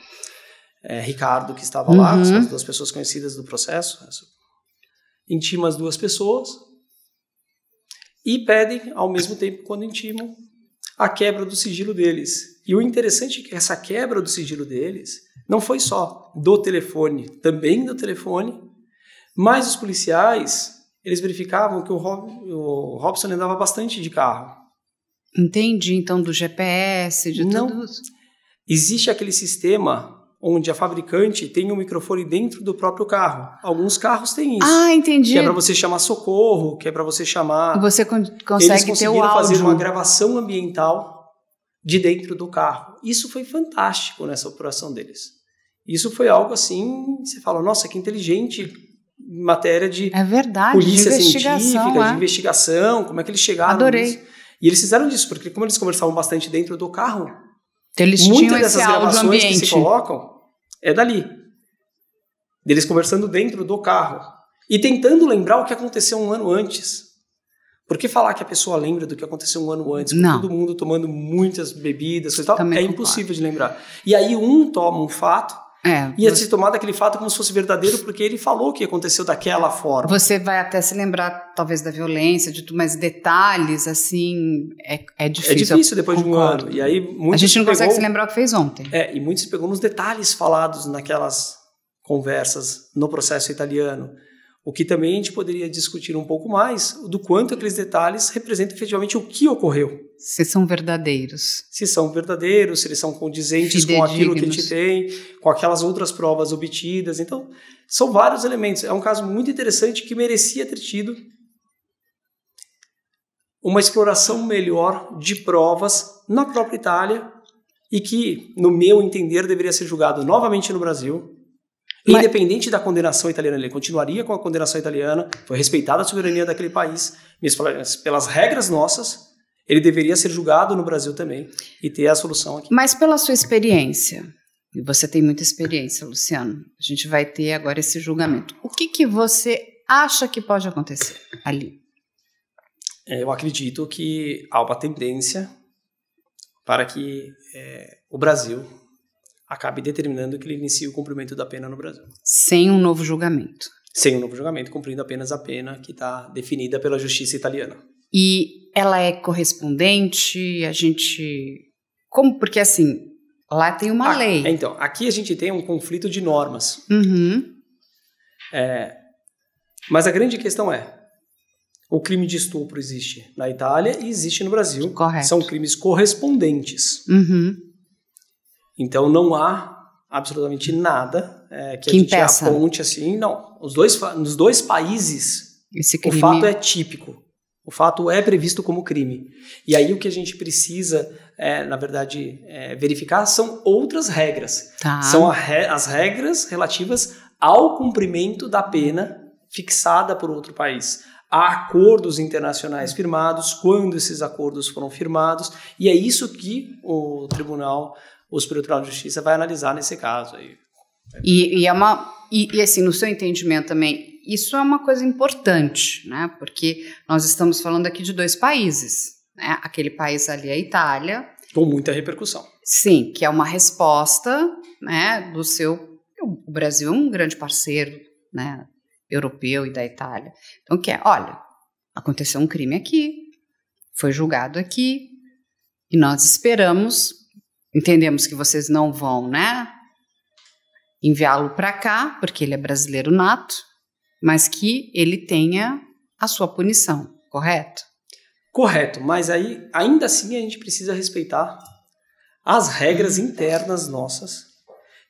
é, Ricardo, que estava uhum. lá, as duas pessoas conhecidas do processo, intimam as duas pessoas e pedem, ao mesmo tempo, quando intimam, a quebra do sigilo deles. E o interessante é que essa quebra do sigilo deles não foi só do telefone, também do telefone, mas os policiais, eles verificavam que o, Rob, o Robson andava bastante de carro. Entendi, então do GPS, de não. tudo isso. Existe aquele sistema onde a fabricante tem um microfone dentro do próprio carro. Alguns carros têm isso. Ah, entendi. Que é para você chamar socorro, que é para você chamar. Você con consegue ter o áudio. fazer uma gravação ambiental de dentro do carro. Isso foi fantástico nessa operação deles. Isso foi algo assim, você fala, nossa, que inteligente matéria de é verdade, polícia de científica, é? de investigação, como é que eles chegaram Adorei. Nisso. E eles fizeram isso porque como eles conversavam bastante dentro do carro, então, muitas dessas gravações que se colocam é dali. Deles conversando dentro do carro e tentando lembrar o que aconteceu um ano antes. Por que falar que a pessoa lembra do que aconteceu um ano antes? Não. Todo mundo tomando muitas bebidas, coisa tal, é impossível de lembrar. E aí um toma um fato é, e você... se tomar daquele fato como se fosse verdadeiro, porque ele falou que aconteceu daquela forma. Você vai até se lembrar, talvez, da violência, de tudo, mas detalhes, assim, é, é difícil. É difícil depois concordo. de um ano. E aí, muito a gente não pegou, consegue se lembrar o que fez ontem. É, e muitos se pegou nos detalhes falados naquelas conversas no processo italiano. O que também a gente poderia discutir um pouco mais do quanto aqueles detalhes representam efetivamente o que ocorreu. Se são verdadeiros. Se são verdadeiros, se eles são condizentes com aquilo que a gente tem, com aquelas outras provas obtidas. Então, são vários elementos. É um caso muito interessante que merecia ter tido uma exploração melhor de provas na própria Itália e que, no meu entender, deveria ser julgado novamente no Brasil mas... Independente da condenação italiana, ele continuaria com a condenação italiana, foi respeitada a soberania daquele país, pelas regras nossas, ele deveria ser julgado no Brasil também e ter a solução aqui. Mas pela sua experiência, e você tem muita experiência, Luciano, a gente vai ter agora esse julgamento. O que, que você acha que pode acontecer ali? É, eu acredito que há uma tendência para que é, o Brasil acabe determinando que ele inicie o cumprimento da pena no Brasil. Sem um novo julgamento. Sem um novo julgamento, cumprindo apenas a pena que está definida pela justiça italiana. E ela é correspondente? A gente. Como? Porque assim, lá tem uma a, ah, lei. É, então, aqui a gente tem um conflito de normas. Uhum. É, mas a grande questão é: o crime de estupro existe na Itália e existe no Brasil. Correto. São crimes correspondentes. Uhum. Então não há absolutamente nada é, que, que a gente impeça. aponte assim. Não, os dois, nos dois países o fato é típico. O fato é previsto como crime. E aí o que a gente precisa, é, na verdade, é, verificar são outras regras. Tá. São as regras relativas ao cumprimento da pena fixada por outro país. Há acordos internacionais firmados, quando esses acordos foram firmados, e é isso que o Tribunal o Superior Tribunal de Justiça vai analisar nesse caso aí. E, e é uma e, e, assim no seu entendimento também isso é uma coisa importante, né? Porque nós estamos falando aqui de dois países, né? Aquele país ali é a Itália com muita repercussão. Sim, que é uma resposta, né? Do seu o Brasil é um grande parceiro, né? Europeu e da Itália. Então que é, olha, aconteceu um crime aqui, foi julgado aqui e nós esperamos entendemos que vocês não vão, né, enviá-lo para cá, porque ele é brasileiro nato, mas que ele tenha a sua punição, correto? Correto, mas aí ainda assim a gente precisa respeitar as regras internas nossas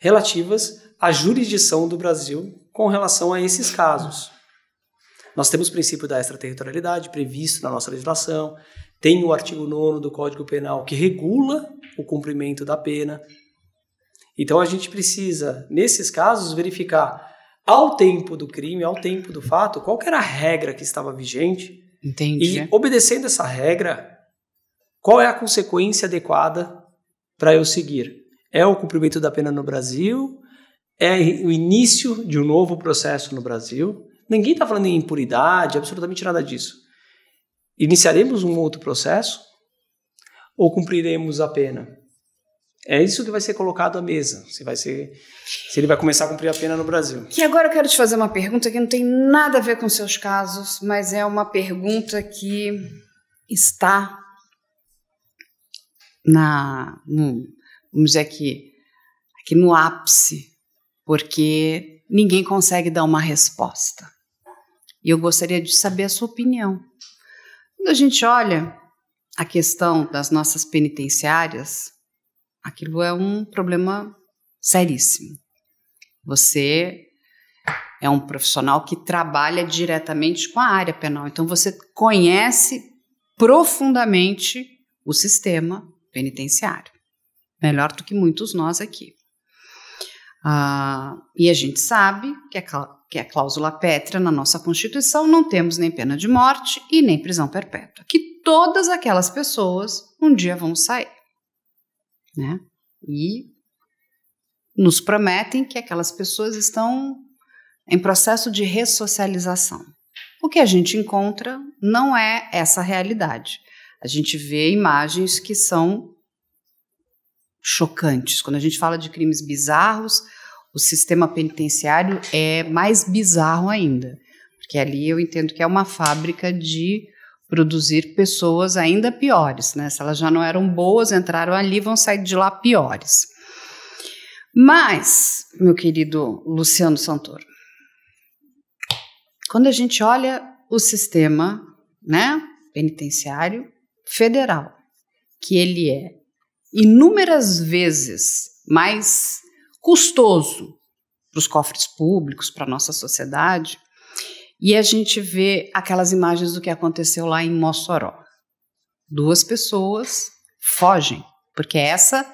relativas à jurisdição do Brasil com relação a esses casos. Nós temos o princípio da extraterritorialidade previsto na nossa legislação, tem o artigo 9 do Código Penal que regula o cumprimento da pena. Então a gente precisa, nesses casos, verificar ao tempo do crime, ao tempo do fato, qual era a regra que estava vigente. Entendi. E obedecendo essa regra, qual é a consequência adequada para eu seguir? É o cumprimento da pena no Brasil? É o início de um novo processo no Brasil? Ninguém está falando em impunidade, absolutamente nada disso. Iniciaremos um outro processo ou cumpriremos a pena? É isso que vai ser colocado à mesa. Se, vai ser, se ele vai começar a cumprir a pena no Brasil. E agora eu quero te fazer uma pergunta que não tem nada a ver com seus casos, mas é uma pergunta que está na, no, vamos dizer aqui, aqui no ápice, porque ninguém consegue dar uma resposta. E eu gostaria de saber a sua opinião quando a gente olha a questão das nossas penitenciárias, aquilo é um problema seríssimo. Você é um profissional que trabalha diretamente com a área penal, então você conhece profundamente o sistema penitenciário, melhor do que muitos nós aqui. Ah, e a gente sabe que é que é a cláusula pétrea na nossa Constituição, não temos nem pena de morte e nem prisão perpétua. Que todas aquelas pessoas um dia vão sair. Né? E nos prometem que aquelas pessoas estão em processo de ressocialização. O que a gente encontra não é essa realidade. A gente vê imagens que são chocantes. Quando a gente fala de crimes bizarros, o sistema penitenciário é mais bizarro ainda, porque ali eu entendo que é uma fábrica de produzir pessoas ainda piores, né? Se elas já não eram boas, entraram ali, vão sair de lá piores. Mas, meu querido Luciano Santoro, quando a gente olha o sistema, né, penitenciário federal, que ele é inúmeras vezes mais custoso para os cofres públicos, para a nossa sociedade, e a gente vê aquelas imagens do que aconteceu lá em Mossoró. Duas pessoas fogem, porque essa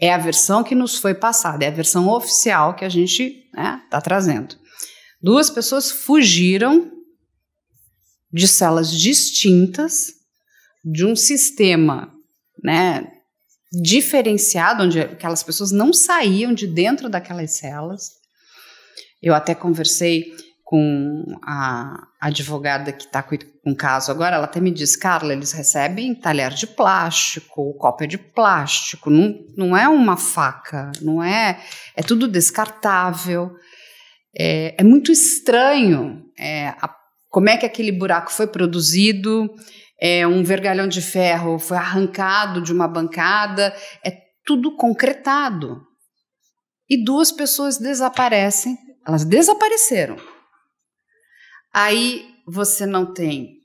é a versão que nos foi passada, é a versão oficial que a gente está né, tá trazendo. Duas pessoas fugiram de celas distintas de um sistema né, diferenciado, onde aquelas pessoas não saíam de dentro daquelas celas. Eu até conversei com a advogada que está com um caso agora, ela até me diz, Carla, eles recebem talher de plástico, cópia de plástico, não, não é uma faca, não é, é tudo descartável. É, é muito estranho é, a, como é que aquele buraco foi produzido, é, um vergalhão de ferro foi arrancado de uma bancada, é tudo concretado. E duas pessoas desaparecem, elas desapareceram. Aí você não tem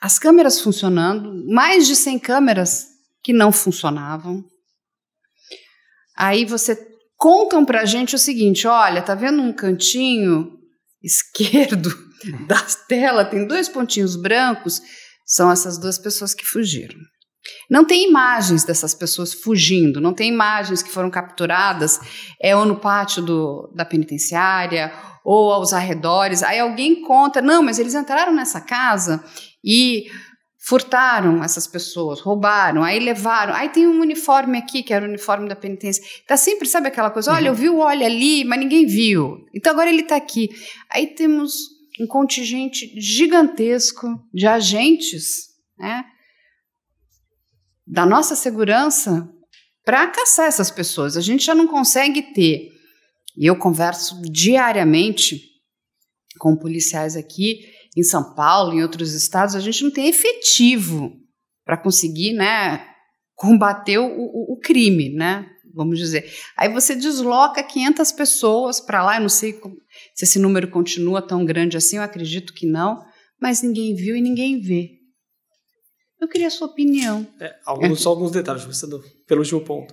as câmeras funcionando, mais de 100 câmeras que não funcionavam. Aí você contam pra gente o seguinte, olha, tá vendo um cantinho esquerdo <laughs> da tela, tem dois pontinhos brancos, são essas duas pessoas que fugiram. Não tem imagens dessas pessoas fugindo, não tem imagens que foram capturadas, é ou no pátio do, da penitenciária ou aos arredores. Aí alguém conta, não, mas eles entraram nessa casa e furtaram essas pessoas, roubaram, aí levaram. Aí tem um uniforme aqui, que era o uniforme da penitência. Tá sempre, sabe aquela coisa, olha, uhum. eu vi o olho ali, mas ninguém viu. Então agora ele está aqui. Aí temos um contingente gigantesco de agentes né, da nossa segurança para caçar essas pessoas. A gente já não consegue ter. E eu converso diariamente com policiais aqui em São Paulo, em outros estados, a gente não tem efetivo para conseguir né, combater o, o, o crime, né? Vamos dizer. Aí você desloca 500 pessoas para lá, eu não sei como se esse número continua tão grande assim, eu acredito que não, mas ninguém viu e ninguém vê. Eu queria a sua opinião. É, alguns, é. Só alguns detalhes, começando pelo último ponto.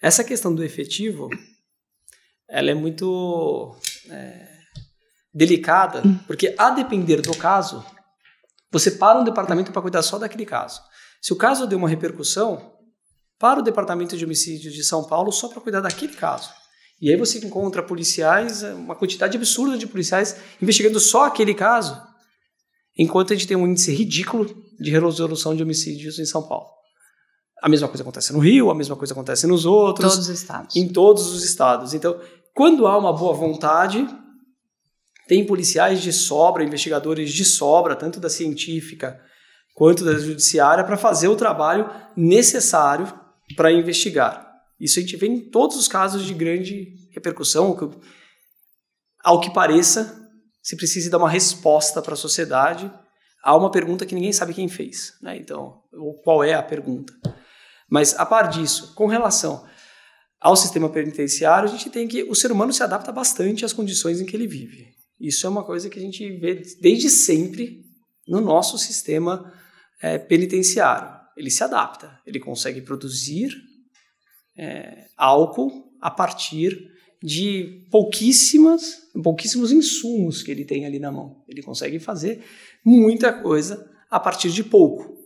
Essa questão do efetivo, ela é muito é, delicada, hum. porque a depender do caso, você para um departamento para cuidar só daquele caso. Se o caso deu uma repercussão, para o departamento de homicídios de São Paulo só para cuidar daquele caso. E aí você encontra policiais, é uma quantidade absurda de policiais investigando só aquele caso, enquanto a gente tem um índice ridículo de resolução de homicídios em São Paulo. A mesma coisa acontece no Rio, a mesma coisa acontece nos outros. Todos os estados. Em todos os estados. Então, quando há uma boa vontade, tem policiais de sobra, investigadores de sobra, tanto da científica quanto da judiciária, para fazer o trabalho necessário para investigar. Isso a gente vê em todos os casos de grande repercussão, que, ao que pareça, se precise dar uma resposta para a sociedade a uma pergunta que ninguém sabe quem fez, né? Então, ou qual é a pergunta. Mas a par disso, com relação ao sistema penitenciário, a gente tem que o ser humano se adapta bastante às condições em que ele vive. Isso é uma coisa que a gente vê desde sempre no nosso sistema é, penitenciário. Ele se adapta, ele consegue produzir é, álcool a partir de pouquíssimas, pouquíssimos insumos que ele tem ali na mão. Ele consegue fazer muita coisa a partir de pouco.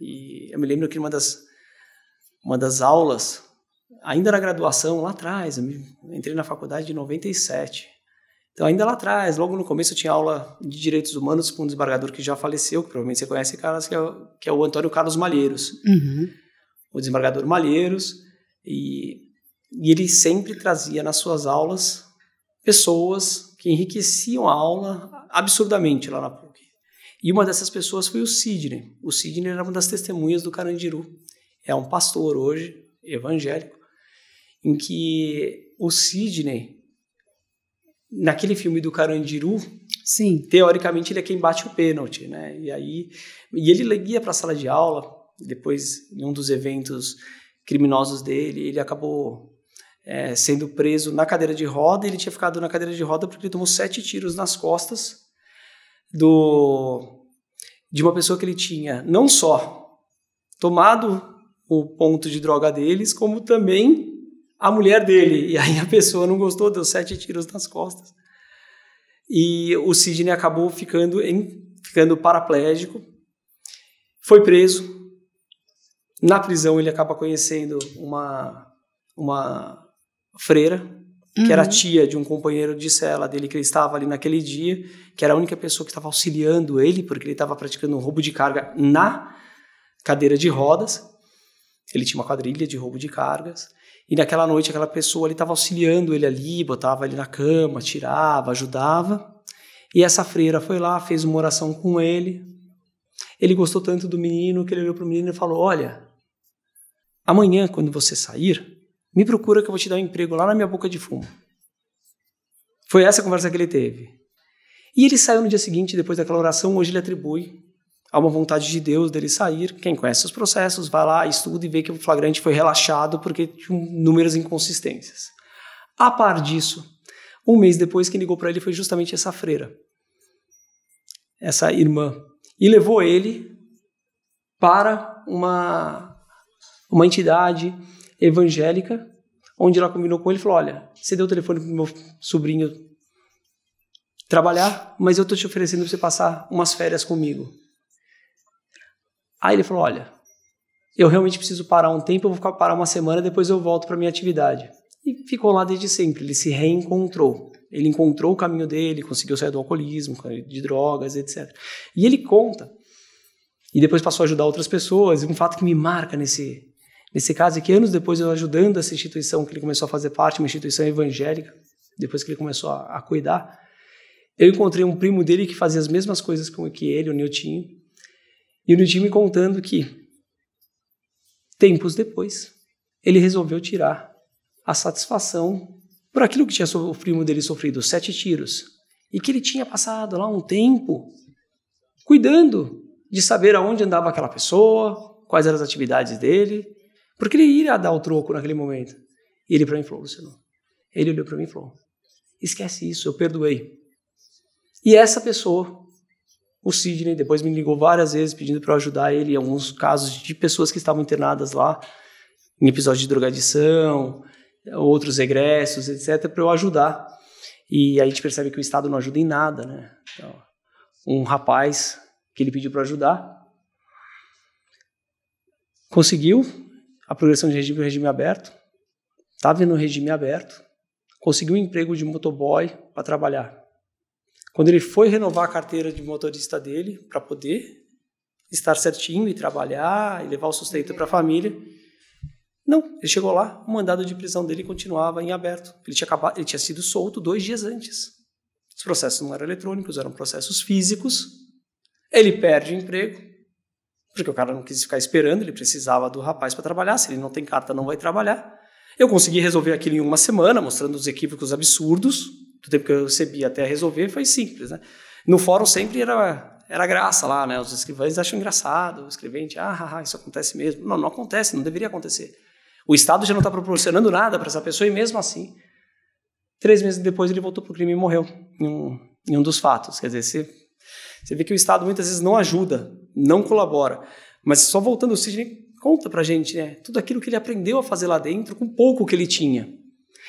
E eu me lembro que uma das, uma das aulas, ainda na graduação, lá atrás, eu entrei na faculdade de 97. Então, ainda lá atrás, logo no começo, eu tinha aula de direitos humanos com um desembargador que já faleceu, que provavelmente você conhece, Carlos, que é, o, que é o Antônio Carlos Malheiros. Uhum. O desembargador Malheiros, e, e ele sempre trazia nas suas aulas pessoas que enriqueciam a aula absurdamente lá na PUC. E uma dessas pessoas foi o Sidney. O Sidney era uma das testemunhas do Carandiru. É um pastor hoje, evangélico, em que o Sidney, naquele filme do Carandiru, Sim. teoricamente ele é quem bate o pênalti, né? E aí, e ele ia para a sala de aula, depois em um dos eventos criminosos dele. Ele acabou é, sendo preso na cadeira de roda. Ele tinha ficado na cadeira de roda porque ele tomou sete tiros nas costas do de uma pessoa que ele tinha não só tomado o ponto de droga deles, como também a mulher dele. E aí a pessoa não gostou, deu sete tiros nas costas. E o Sidney acabou ficando, em, ficando paraplégico, foi preso, na prisão, ele acaba conhecendo uma, uma freira, que uhum. era tia de um companheiro de cela dele que ele estava ali naquele dia, que era a única pessoa que estava auxiliando ele, porque ele estava praticando um roubo de carga na cadeira de rodas. Ele tinha uma quadrilha de roubo de cargas. E naquela noite, aquela pessoa ali estava auxiliando ele ali, botava ele na cama, tirava, ajudava. E essa freira foi lá, fez uma oração com ele. Ele gostou tanto do menino que ele olhou para o menino e falou: Olha, Amanhã, quando você sair, me procura que eu vou te dar um emprego lá na minha boca de fumo. Foi essa a conversa que ele teve. E ele saiu no dia seguinte, depois daquela oração, hoje ele atribui a uma vontade de Deus dele sair. Quem conhece os processos, vai lá, estuda e vê que o flagrante foi relaxado porque tinha inúmeras inconsistências. A par disso, um mês depois, quem ligou para ele foi justamente essa freira, essa irmã, e levou ele para uma uma entidade evangélica, onde ela combinou com ele e falou: Olha, você deu o telefone para meu sobrinho trabalhar, mas eu estou te oferecendo para você passar umas férias comigo. Aí ele falou: Olha, eu realmente preciso parar um tempo, eu vou ficar parar uma semana, depois eu volto para minha atividade. E ficou lá desde sempre, ele se reencontrou. Ele encontrou o caminho dele, conseguiu sair do alcoolismo, de drogas, etc. E ele conta, e depois passou a ajudar outras pessoas, um fato que me marca nesse, Nesse caso aqui, anos depois, eu ajudando essa instituição que ele começou a fazer parte, uma instituição evangélica, depois que ele começou a, a cuidar, eu encontrei um primo dele que fazia as mesmas coisas que ele, o Niltinho, e o Niltinho me contando que, tempos depois, ele resolveu tirar a satisfação por aquilo que tinha o primo dele sofrido, sete tiros, e que ele tinha passado lá um tempo cuidando de saber aonde andava aquela pessoa, quais eram as atividades dele, porque ele iria dar o troco naquele momento. E ele para mim falou, Luciano, ele olhou para mim e falou, esquece isso, eu perdoei. E essa pessoa, o Sidney, depois me ligou várias vezes pedindo para eu ajudar ele em alguns casos de pessoas que estavam internadas lá, em episódios de drogadição, outros regressos, etc., para eu ajudar. E aí a gente percebe que o Estado não ajuda em nada, né? Então, um rapaz que ele pediu para ajudar conseguiu a progressão de regime para regime aberto, estava no regime aberto, conseguiu um emprego de motoboy para trabalhar. Quando ele foi renovar a carteira de motorista dele para poder estar certinho e trabalhar e levar o sustento para a família, não, ele chegou lá, o mandado de prisão dele continuava em aberto. Ele tinha, acabado, ele tinha sido solto dois dias antes. Os processos não eram eletrônicos, eram processos físicos. Ele perde o emprego, porque o cara não quis ficar esperando, ele precisava do rapaz para trabalhar, se ele não tem carta não vai trabalhar. Eu consegui resolver aquilo em uma semana, mostrando os equívocos absurdos, do tempo que eu recebi até resolver, foi simples, né? No fórum sempre era, era graça lá, né? Os escrivães acham engraçado, o escrevente, ah, isso acontece mesmo. Não, não acontece, não deveria acontecer. O Estado já não está proporcionando nada para essa pessoa e mesmo assim, três meses depois ele voltou para o crime e morreu em um, em um dos fatos. Quer dizer, se você vê que o Estado muitas vezes não ajuda, não colabora. Mas só voltando, o Sidney conta para gente né, tudo aquilo que ele aprendeu a fazer lá dentro com pouco que ele tinha.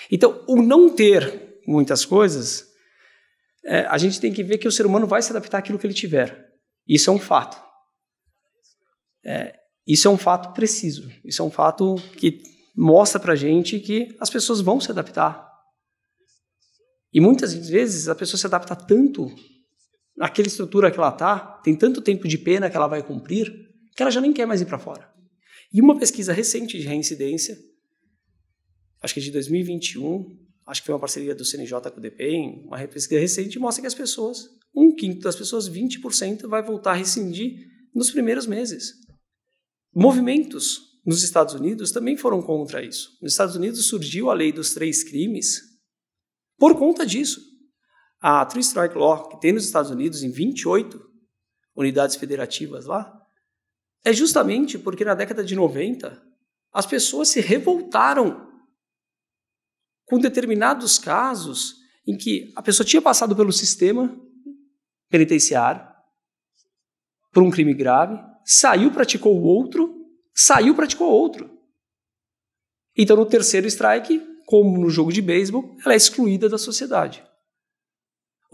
Então, o não ter muitas coisas, é, a gente tem que ver que o ser humano vai se adaptar àquilo que ele tiver. Isso é um fato. É, isso é um fato preciso. Isso é um fato que mostra para gente que as pessoas vão se adaptar. E muitas vezes a pessoa se adapta tanto naquela estrutura que ela está, tem tanto tempo de pena que ela vai cumprir, que ela já nem quer mais ir para fora. E uma pesquisa recente de reincidência, acho que é de 2021, acho que foi uma parceria do CNJ com o DPEM, uma pesquisa recente mostra que as pessoas, um quinto das pessoas, 20%, vai voltar a rescindir nos primeiros meses. Movimentos nos Estados Unidos também foram contra isso. Nos Estados Unidos surgiu a lei dos três crimes por conta disso. A Three Strike Law, que tem nos Estados Unidos em 28 unidades federativas lá, é justamente porque na década de 90 as pessoas se revoltaram com determinados casos em que a pessoa tinha passado pelo sistema penitenciário por um crime grave, saiu, praticou o outro, saiu, praticou outro. Então, no terceiro strike, como no jogo de beisebol, ela é excluída da sociedade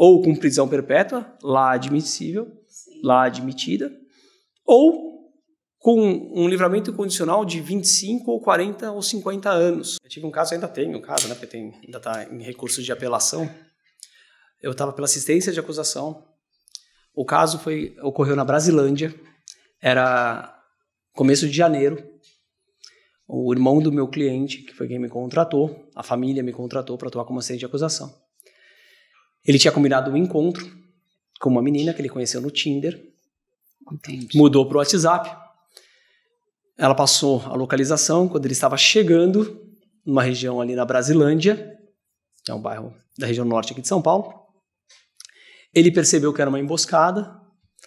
ou com prisão perpétua, lá admissível, Sim. lá admitida, ou com um livramento condicional de 25 ou 40 ou 50 anos. Eu tive um caso, ainda tenho um caso, né, porque tem, ainda está em recurso de apelação. Eu estava pela assistência de acusação. O caso foi ocorreu na Brasilândia, era começo de janeiro. O irmão do meu cliente, que foi quem me contratou, a família me contratou para atuar como assistente de acusação. Ele tinha combinado um encontro com uma menina que ele conheceu no Tinder. Entendi. Mudou para o WhatsApp. Ela passou a localização quando ele estava chegando numa região ali na Brasilândia, que é um bairro da região norte aqui de São Paulo. Ele percebeu que era uma emboscada,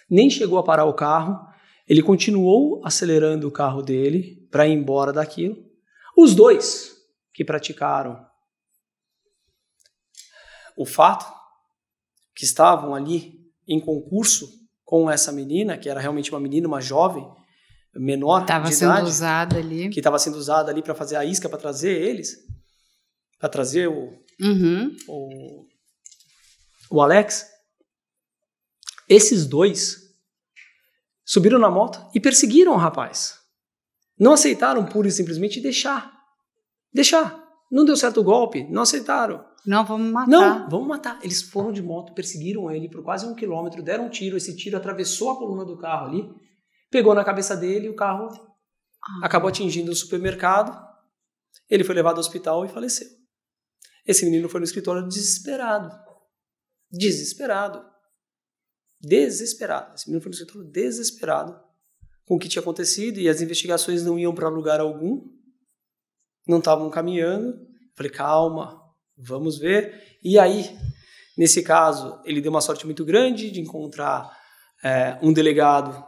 nem chegou a parar o carro, ele continuou acelerando o carro dele para ir embora daquilo. Os dois que praticaram o fato que estavam ali em concurso com essa menina, que era realmente uma menina, uma jovem, menor tava de sendo idade, usada ali. que estava sendo usada ali para fazer a isca para trazer eles, para trazer o, uhum. o o Alex. Esses dois subiram na moto e perseguiram o rapaz. Não aceitaram pura e simplesmente deixar. Deixar. Não deu certo o golpe, não aceitaram. Não, vamos matar. Não, vamos matar. Eles foram de moto, perseguiram ele por quase um quilômetro, deram um tiro, esse tiro atravessou a coluna do carro ali, pegou na cabeça dele e o carro ah. acabou atingindo o supermercado. Ele foi levado ao hospital e faleceu. Esse menino foi no escritório desesperado. Desesperado. Desesperado. Esse menino foi no escritório desesperado com o que tinha acontecido e as investigações não iam para lugar algum. Não estavam caminhando. Eu falei, calma, Vamos ver. E aí, nesse caso, ele deu uma sorte muito grande de encontrar é, um delegado,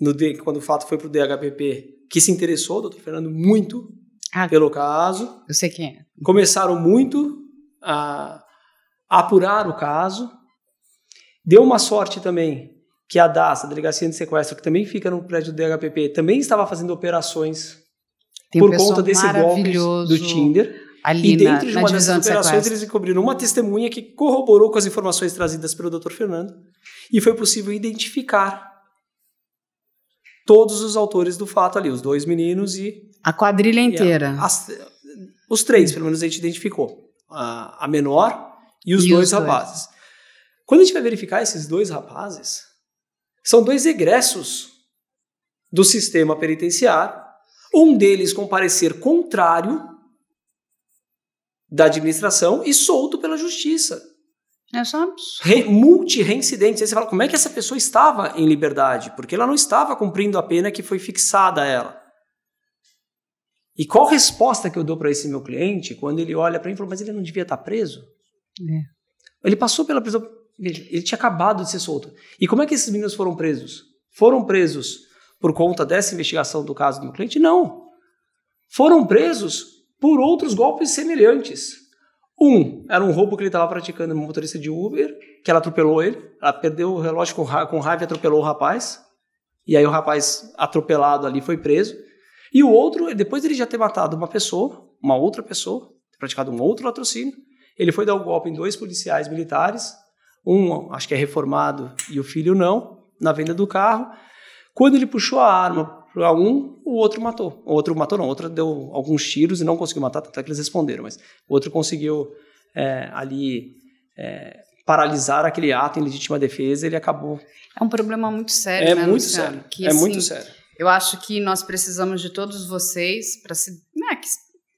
no, quando o fato foi para o DHPP, que se interessou, doutor Fernando, muito ah, pelo caso. Eu sei quem é. Começaram muito a, a apurar o caso. Deu uma sorte também que a DAS, a Delegacia de Sequestro, que também fica no prédio do DHPP, também estava fazendo operações Tem por conta desse golpe do Tinder. Ali e dentro na, de uma dessas operações, de eles descobriram uma testemunha que corroborou com as informações trazidas pelo Dr. Fernando e foi possível identificar todos os autores do fato ali, os dois meninos e. A quadrilha inteira. A, as, os três, pelo menos a gente identificou. A, a menor e os e dois os rapazes. Dois. Quando a gente vai verificar esses dois rapazes, são dois egressos do sistema penitenciário, um deles com parecer contrário da administração e solto pela justiça. Exato. É Re, multireincidentes. Aí você fala, como é que essa pessoa estava em liberdade? Porque ela não estava cumprindo a pena que foi fixada a ela. E qual resposta que eu dou para esse meu cliente quando ele olha para mim e fala, mas ele não devia estar tá preso? É. Ele passou pela prisão, ele tinha acabado de ser solto. E como é que esses meninos foram presos? Foram presos por conta dessa investigação do caso do meu cliente? Não. Foram presos por outros golpes semelhantes. Um, era um roubo que ele estava praticando uma motorista de Uber, que ela atropelou ele, ela perdeu o relógio com, ra com raiva e atropelou o rapaz. E aí o rapaz atropelado ali foi preso. E o outro, depois dele já ter matado uma pessoa, uma outra pessoa, praticado um outro latrocínio, ele foi dar o um golpe em dois policiais militares, um acho que é reformado e o filho não, na venda do carro. Quando ele puxou a arma a um, o outro matou. O outro matou não, o outro deu alguns tiros e não conseguiu matar, até que eles responderam, mas o outro conseguiu é, ali é, paralisar aquele ato em legítima defesa, ele acabou. É um problema muito sério, é né, muito Luciano? sério. Que, é assim, muito sério. Eu acho que nós precisamos de todos vocês para se, né, que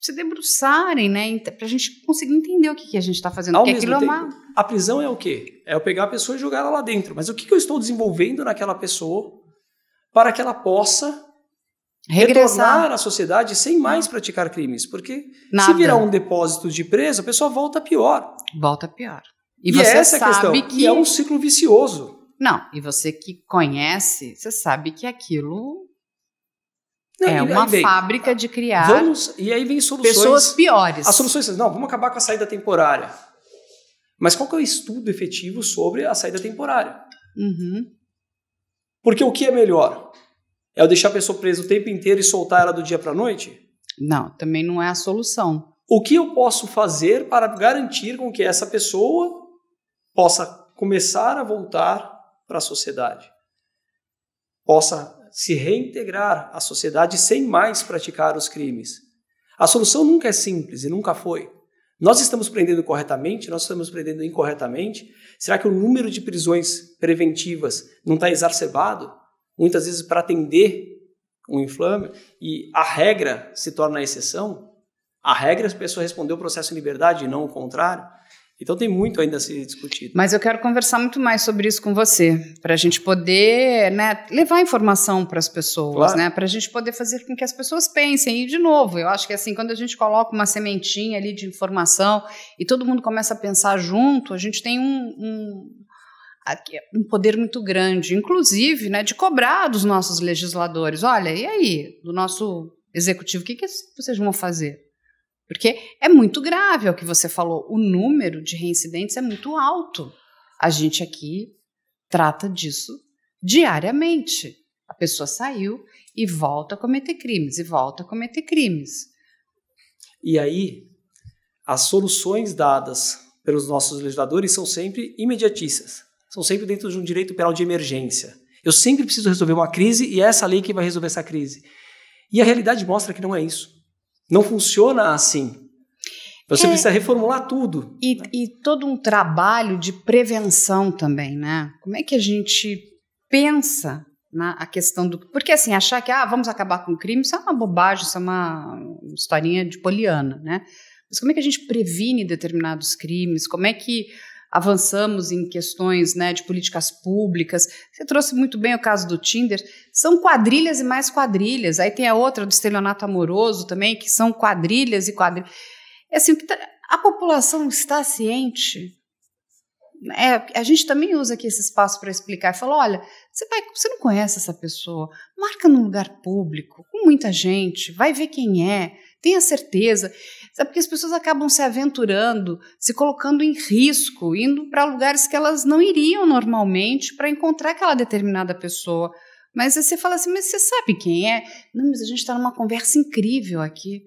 se debruçarem, né, para a gente conseguir entender o que, que a gente está fazendo. Ao porque mesmo aquilo tempo, é uma... A prisão é o quê? É eu pegar a pessoa e jogar ela lá dentro. Mas o que, que eu estou desenvolvendo naquela pessoa para que ela possa Regressar. retornar à sociedade sem mais praticar crimes, porque Nada. se virar um depósito de preso, a pessoa volta pior. Volta pior. E, e você essa é sabe questão, é que... que é um ciclo vicioso. Não, e você que conhece, você sabe que aquilo não, é uma vem, fábrica de criar vamos, e aí vem soluções, pessoas piores. As soluções, não, vamos acabar com a saída temporária. Mas qual que é o estudo efetivo sobre a saída temporária? Uhum. Porque o que é melhor? É eu deixar a pessoa presa o tempo inteiro e soltar ela do dia para a noite? Não, também não é a solução. O que eu posso fazer para garantir com que essa pessoa possa começar a voltar para a sociedade? Possa se reintegrar à sociedade sem mais praticar os crimes. A solução nunca é simples e nunca foi. Nós estamos prendendo corretamente? Nós estamos prendendo incorretamente? Será que o número de prisões preventivas não está exacerbado? muitas vezes para atender um inflame, e a regra se torna a exceção, a regra é as pessoas respondeu o processo em liberdade e não o contrário. Então tem muito ainda a ser discutido. Mas eu quero conversar muito mais sobre isso com você, para a gente poder né, levar informação para as pessoas, claro. né, para a gente poder fazer com que as pessoas pensem. E de novo, eu acho que assim, quando a gente coloca uma sementinha ali de informação e todo mundo começa a pensar junto, a gente tem um, um um poder muito grande, inclusive, né, de cobrar dos nossos legisladores. Olha, e aí, do nosso executivo, o que, que vocês vão fazer? Porque é muito grave é o que você falou. O número de reincidentes é muito alto. A gente aqui trata disso diariamente. A pessoa saiu e volta a cometer crimes, e volta a cometer crimes. E aí, as soluções dadas pelos nossos legisladores são sempre imediatistas são sempre dentro de um direito penal de emergência. Eu sempre preciso resolver uma crise e é essa lei que vai resolver essa crise. E a realidade mostra que não é isso. Não funciona assim. Você é, precisa reformular tudo. E, e, todo um trabalho de prevenção também, né? Como é que a gente pensa na a questão do. Porque assim, achar que ah, vamos acabar com o crime, isso é uma bobagem, isso é uma historinha de poliana, né? Mas como é que a gente previne determinados crimes? Como é que avançamos em questões né, de políticas públicas. Você trouxe muito bem o caso do Tinder. São quadrilhas e mais quadrilhas. Aí tem a outra do estelionato amoroso também, que são quadrilhas e quadrilhas. É assim, tá, a população está ciente. É, a gente também usa aqui esse espaço para explicar. Fala, olha, você, vai, você não conhece essa pessoa, marca num lugar público, com muita gente, vai ver quem é, tenha certeza. Sabe é porque as pessoas acabam se aventurando, se colocando em risco, indo para lugares que elas não iriam normalmente para encontrar aquela determinada pessoa. Mas você fala assim, mas você sabe quem é? Não, mas a gente está numa conversa incrível aqui.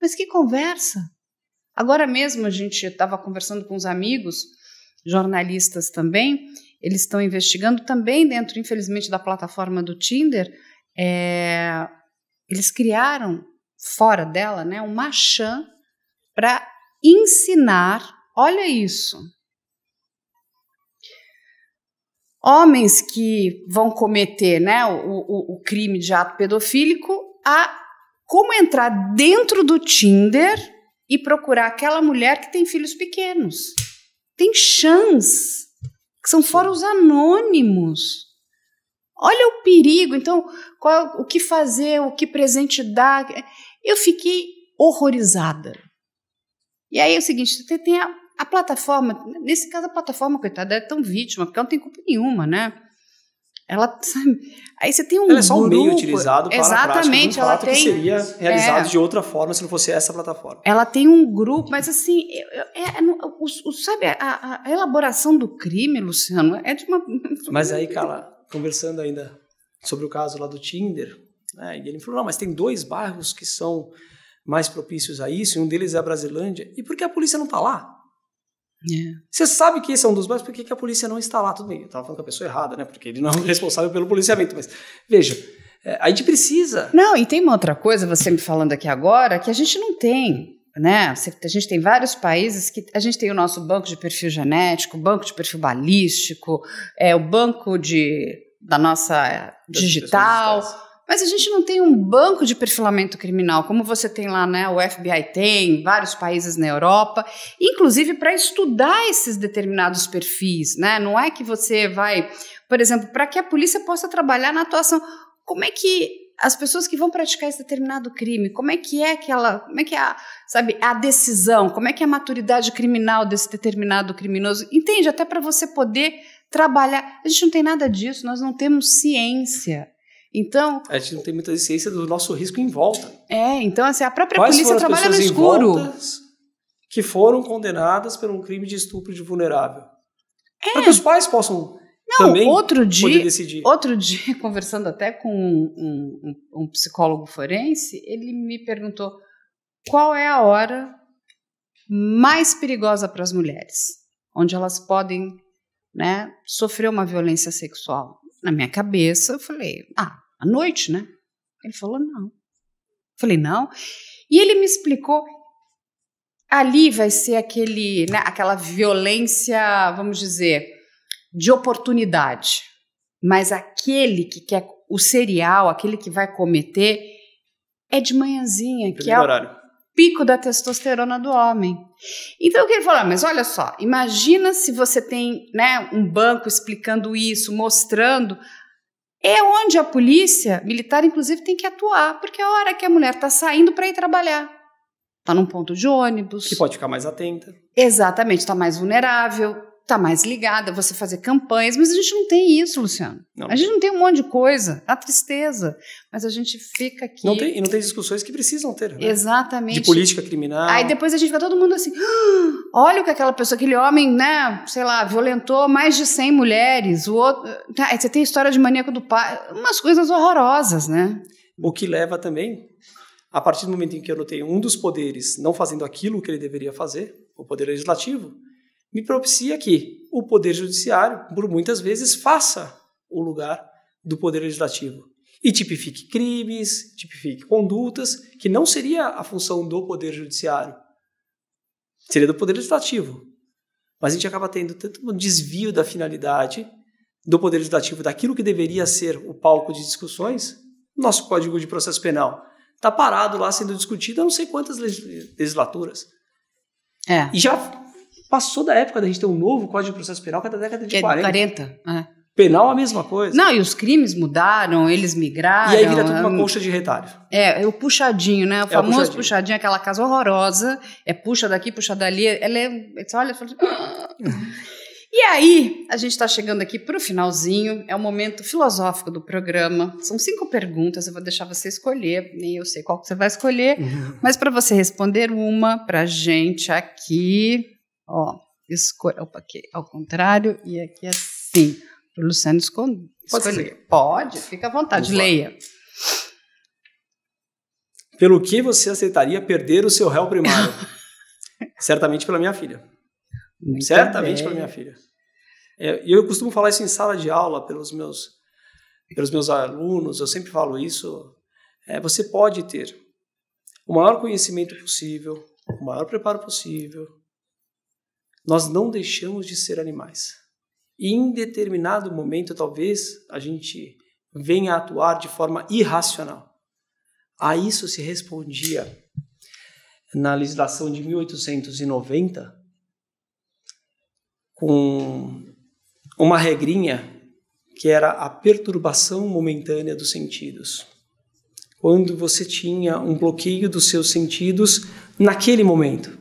Mas que conversa? Agora mesmo a gente estava conversando com os amigos, jornalistas também, eles estão investigando também dentro, infelizmente, da plataforma do Tinder. É, eles criaram fora dela, né, uma chan para ensinar, olha isso. Homens que vão cometer né, o, o, o crime de ato pedofílico a como entrar dentro do Tinder e procurar aquela mulher que tem filhos pequenos. Tem chance, que são fora os anônimos. Olha o perigo. Então, qual, o que fazer, o que presente dar. Eu fiquei horrorizada. E aí é o seguinte, você tem a, a plataforma, nesse caso a plataforma, coitada, é tão vítima, porque ela não tem culpa nenhuma, né? Ela, sabe, aí você tem um Ela é só um meio utilizado para a prática de um ela tem, que seria é. realizado é, de outra forma se não fosse essa plataforma. Ela tem um grupo, mas assim, é, é, o, o, sabe, a, a, elaboração do crime, Luciano, é de uma... <laughs> Mas aí, cara, conversando ainda sobre o caso lá do Tinder, né, e ele falou, não, mas tem dois bairros que são mais propícios a isso, e um deles é a Brasilândia. E por que a polícia não está lá? É. Você sabe que esse é um dos bairros, por que a polícia não está lá? Tudo bem, eu estava falando com a pessoa errada, né? Porque ele não é <laughs> responsável pelo policiamento, mas veja, é, a gente precisa. Não, e tem uma outra coisa, você me falando aqui agora, que a gente não tem. Né? A gente tem vários países que a gente tem o nosso banco de perfil genético, banco de perfil balístico, é, o banco de, da nossa digital. Mas a gente não tem um banco de perfilamento criminal, como você tem lá, né? O FBI tem, vários países na Europa, inclusive para estudar esses determinados perfis, né? Não é que você vai, por exemplo, para que a polícia possa trabalhar na atuação. Como é que as pessoas que vão praticar esse determinado crime, como é que é aquela, como é que é, a, sabe, a decisão, como é que é a maturidade criminal desse determinado criminoso? Entende? Até para você poder trabalhar. A gente não tem nada disso, nós não temos ciência então. A gente não tem muita ciência do nosso risco em volta. É, então, assim, a própria Quais polícia trabalha no escuro. Que foram condenadas por um crime de estupro de vulnerável. É. Para que os pais possam não, também outro dia, Outro dia, <laughs> conversando até com um, um, um, psicólogo forense, ele me perguntou qual é a hora mais perigosa para as mulheres, onde elas podem né, sofrer uma violência sexual. Na minha cabeça, eu falei, ah, à noite, né? Ele falou, não. Eu falei, não. E ele me explicou. Ali vai ser aquele, né, aquela violência, vamos dizer, de oportunidade. Mas aquele que quer o serial, aquele que vai cometer, é de manhãzinha. Primeiro que é, horário pico da testosterona do homem. Então eu queria falar, mas olha só, imagina se você tem né, um banco explicando isso, mostrando. É onde a polícia militar, inclusive, tem que atuar, porque é a hora que a mulher está saindo para ir trabalhar. Está num ponto de ônibus. Que pode ficar mais atenta. Exatamente, está mais vulnerável, tá mais ligada, você fazer campanhas, mas a gente não tem isso, Luciano. Não. A gente não tem um monte de coisa, a tristeza, mas a gente fica aqui. Não tem, e não tem discussões que precisam ter, né? Exatamente. De política criminal. Aí depois a gente fica todo mundo assim, ah, olha o que aquela pessoa, aquele homem, né, sei lá, violentou mais de 100 mulheres, o outro, tá, você tem história de maníaco do pai, umas coisas horrorosas, né? O que leva também, a partir do momento em que eu notei um dos poderes não fazendo aquilo que ele deveria fazer, o poder legislativo, me propicia que o Poder Judiciário, por muitas vezes, faça o lugar do Poder Legislativo e tipifique crimes, tipifique condutas, que não seria a função do Poder Judiciário, seria do Poder Legislativo. Mas a gente acaba tendo tanto um desvio da finalidade do Poder Legislativo, daquilo que deveria ser o palco de discussões, nosso Código de Processo Penal está parado lá sendo discutido há não sei quantas legislaturas. É. E já Passou da época da gente ter um novo Código de Processo Penal, que é da década de que 40. É de 40, é. Penal a mesma coisa. Não, e os crimes mudaram, eles migraram. E aí vira tudo uma é, coxa de retalho. É, é o puxadinho, né? O é famoso puxadinho. puxadinho. aquela casa horrorosa. É puxa daqui, puxa dali. Ela é. é você olha e fala. Assim, ah! E aí, a gente está chegando aqui para o finalzinho, é o momento filosófico do programa. São cinco perguntas, eu vou deixar você escolher, nem eu sei qual que você vai escolher, uhum. mas para você responder uma para a gente aqui. Ó, escolha. Opa, aqui ao contrário e aqui assim. Para o Luciano escolher. Pode, escolher. Pode, fica à vontade, Vamos leia. Pelo que você aceitaria perder o seu réu primário? <laughs> Certamente pela minha filha. Muito Certamente bem. pela minha filha. É, e é, eu costumo falar isso em sala de aula, pelos meus, pelos meus alunos, eu sempre falo isso. É, você pode ter o maior conhecimento possível, o maior preparo possível, nós não deixamos de ser animais. E em determinado momento, talvez, a gente venha a atuar de forma irracional. A isso se respondia na legislação de 1890 com uma regrinha que era a perturbação momentânea dos sentidos. Quando você tinha um bloqueio dos seus sentidos naquele momento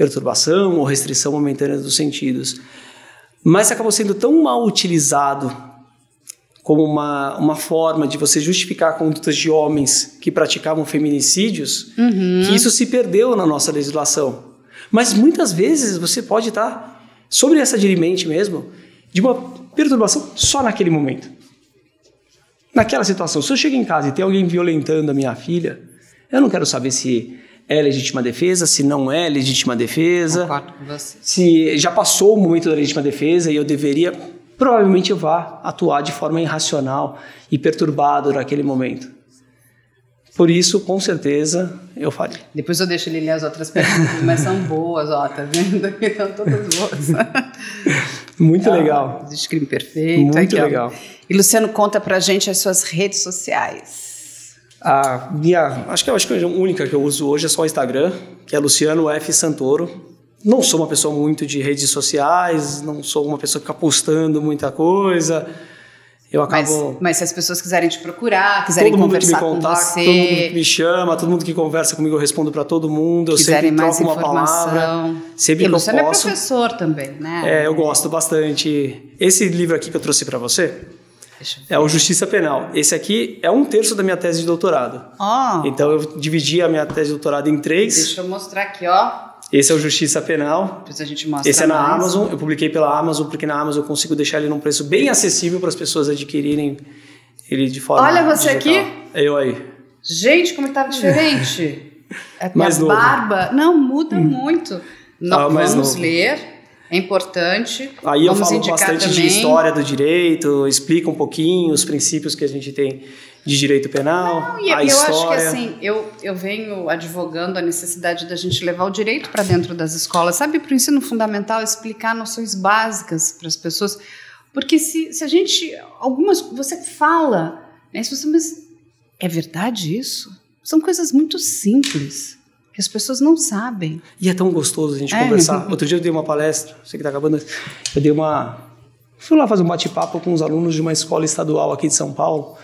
perturbação ou restrição momentânea dos sentidos. Mas acabou sendo tão mal utilizado como uma, uma forma de você justificar condutas de homens que praticavam feminicídios, uhum. que isso se perdeu na nossa legislação. Mas muitas vezes você pode estar sobre essa dirimente mesmo de uma perturbação só naquele momento. Naquela situação, se eu chego em casa e tem alguém violentando a minha filha, eu não quero saber se é legítima defesa, se não é legítima defesa. Se já passou o momento da legítima defesa e eu deveria, provavelmente vá atuar de forma irracional e perturbado naquele momento. Por isso, com certeza, eu faria. Depois eu deixo ele ler as outras perguntas, mas são boas, ó, tá vendo? <laughs> Estão todas boas. <laughs> Muito ah, legal. Descreve perfeito. Muito Aqui, legal. Ó. E Luciano, conta pra gente as suas redes sociais. A minha, acho que, acho é que a única que eu uso hoje é só o Instagram, que é Luciano F. Santoro. Não sou uma pessoa muito de redes sociais, não sou uma pessoa que fica postando muita coisa. Eu acabo. Mas, mas se as pessoas quiserem te procurar, quiserem todo mundo conversar que me contacta, com você, todo mundo que me chama, todo mundo que conversa comigo, eu respondo para todo mundo. Eu sempre troco uma palavra. Sempre e você é posso. é professor também, né? É, eu gosto bastante. Esse livro aqui que eu trouxe para você, é o Justiça Penal. Esse aqui é um terço da minha tese de doutorado. Oh. Então eu dividi a minha tese de doutorado em três. Deixa eu mostrar aqui, ó. Esse é o Justiça Penal. Depois a gente mostra. Esse é na mais. Amazon. Eu publiquei pela Amazon porque na Amazon eu consigo deixar ele num preço bem acessível para as pessoas adquirirem ele de forma. Olha você digital. aqui. É eu aí. Gente, como estava tá diferente. <laughs> É, a barba. Não, muda hum. muito. Não, ah, vamos ler é importante. Aí Vamos eu falo bastante também. de história do direito, explica um pouquinho os princípios que a gente tem de direito penal, Não, e, a eu história. Eu acho que assim, eu, eu venho advogando a necessidade da gente levar o direito para dentro das escolas, sabe, para o ensino fundamental explicar noções básicas para as pessoas, porque se, se a gente algumas você fala, né, você mas é verdade isso? São coisas muito simples as pessoas não sabem. E é tão gostoso a gente é. conversar. Então. Outro dia eu dei uma palestra, sei que está acabando, eu dei uma. Fui lá fazer um bate-papo com os alunos de uma escola estadual aqui de São Paulo,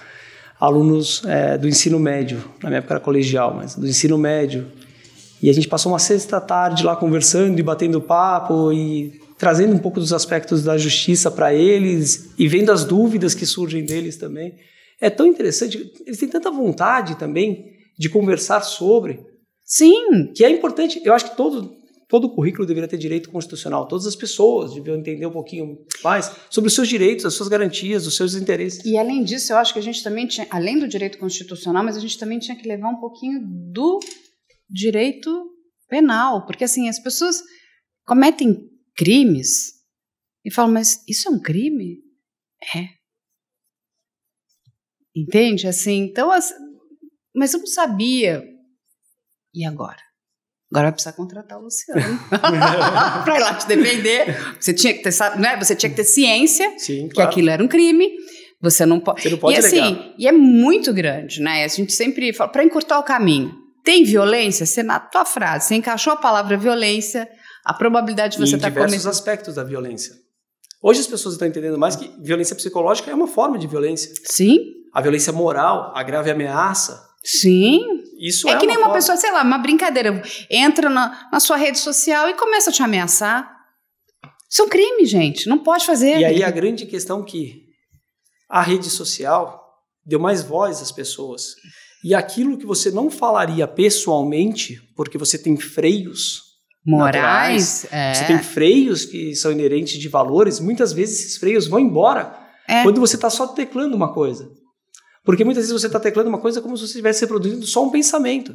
alunos é, do ensino médio, na minha época era colegial, mas do ensino médio. E a gente passou uma sexta tarde lá conversando e batendo papo e trazendo um pouco dos aspectos da justiça para eles e vendo as dúvidas que surgem deles também. É tão interessante, eles têm tanta vontade também de conversar sobre, Sim, que é importante. Eu acho que todo, todo currículo deveria ter direito constitucional. Todas as pessoas deviam entender um pouquinho mais sobre os seus direitos, as suas garantias, os seus interesses. E além disso, eu acho que a gente também tinha, além do direito constitucional, mas a gente também tinha que levar um pouquinho do direito penal, porque assim as pessoas cometem crimes e falam, mas isso é um crime? É. Entende? Assim, então, mas eu não sabia e agora? Agora vai precisar contratar o Luciano. <laughs> para ir lá te defender. Você tinha que ter, né? Você tinha que ter ciência Sim, claro. que aquilo era um crime. Você não pode. Você não pode e assim, e é muito grande, né? A gente sempre fala, para encurtar o caminho. Tem violência? Você, na tua frase, você encaixou a palavra violência, a probabilidade de você estar tá diversos cometendo. aspectos da violência. Hoje as pessoas estão entendendo mais que violência psicológica é uma forma de violência. Sim. A violência moral, a grave ameaça, Sim. Isso é, é que nem uma forma. pessoa, sei lá, uma brincadeira. Entra na, na sua rede social e começa a te ameaçar. Isso é um crime, gente. Não pode fazer. E aí a grande questão é que a rede social deu mais voz às pessoas. E aquilo que você não falaria pessoalmente, porque você tem freios morais, naturais, é. você tem freios que são inerentes de valores, muitas vezes esses freios vão embora é. quando você está só teclando uma coisa. Porque muitas vezes você está teclando uma coisa como se você estivesse reproduzindo só um pensamento.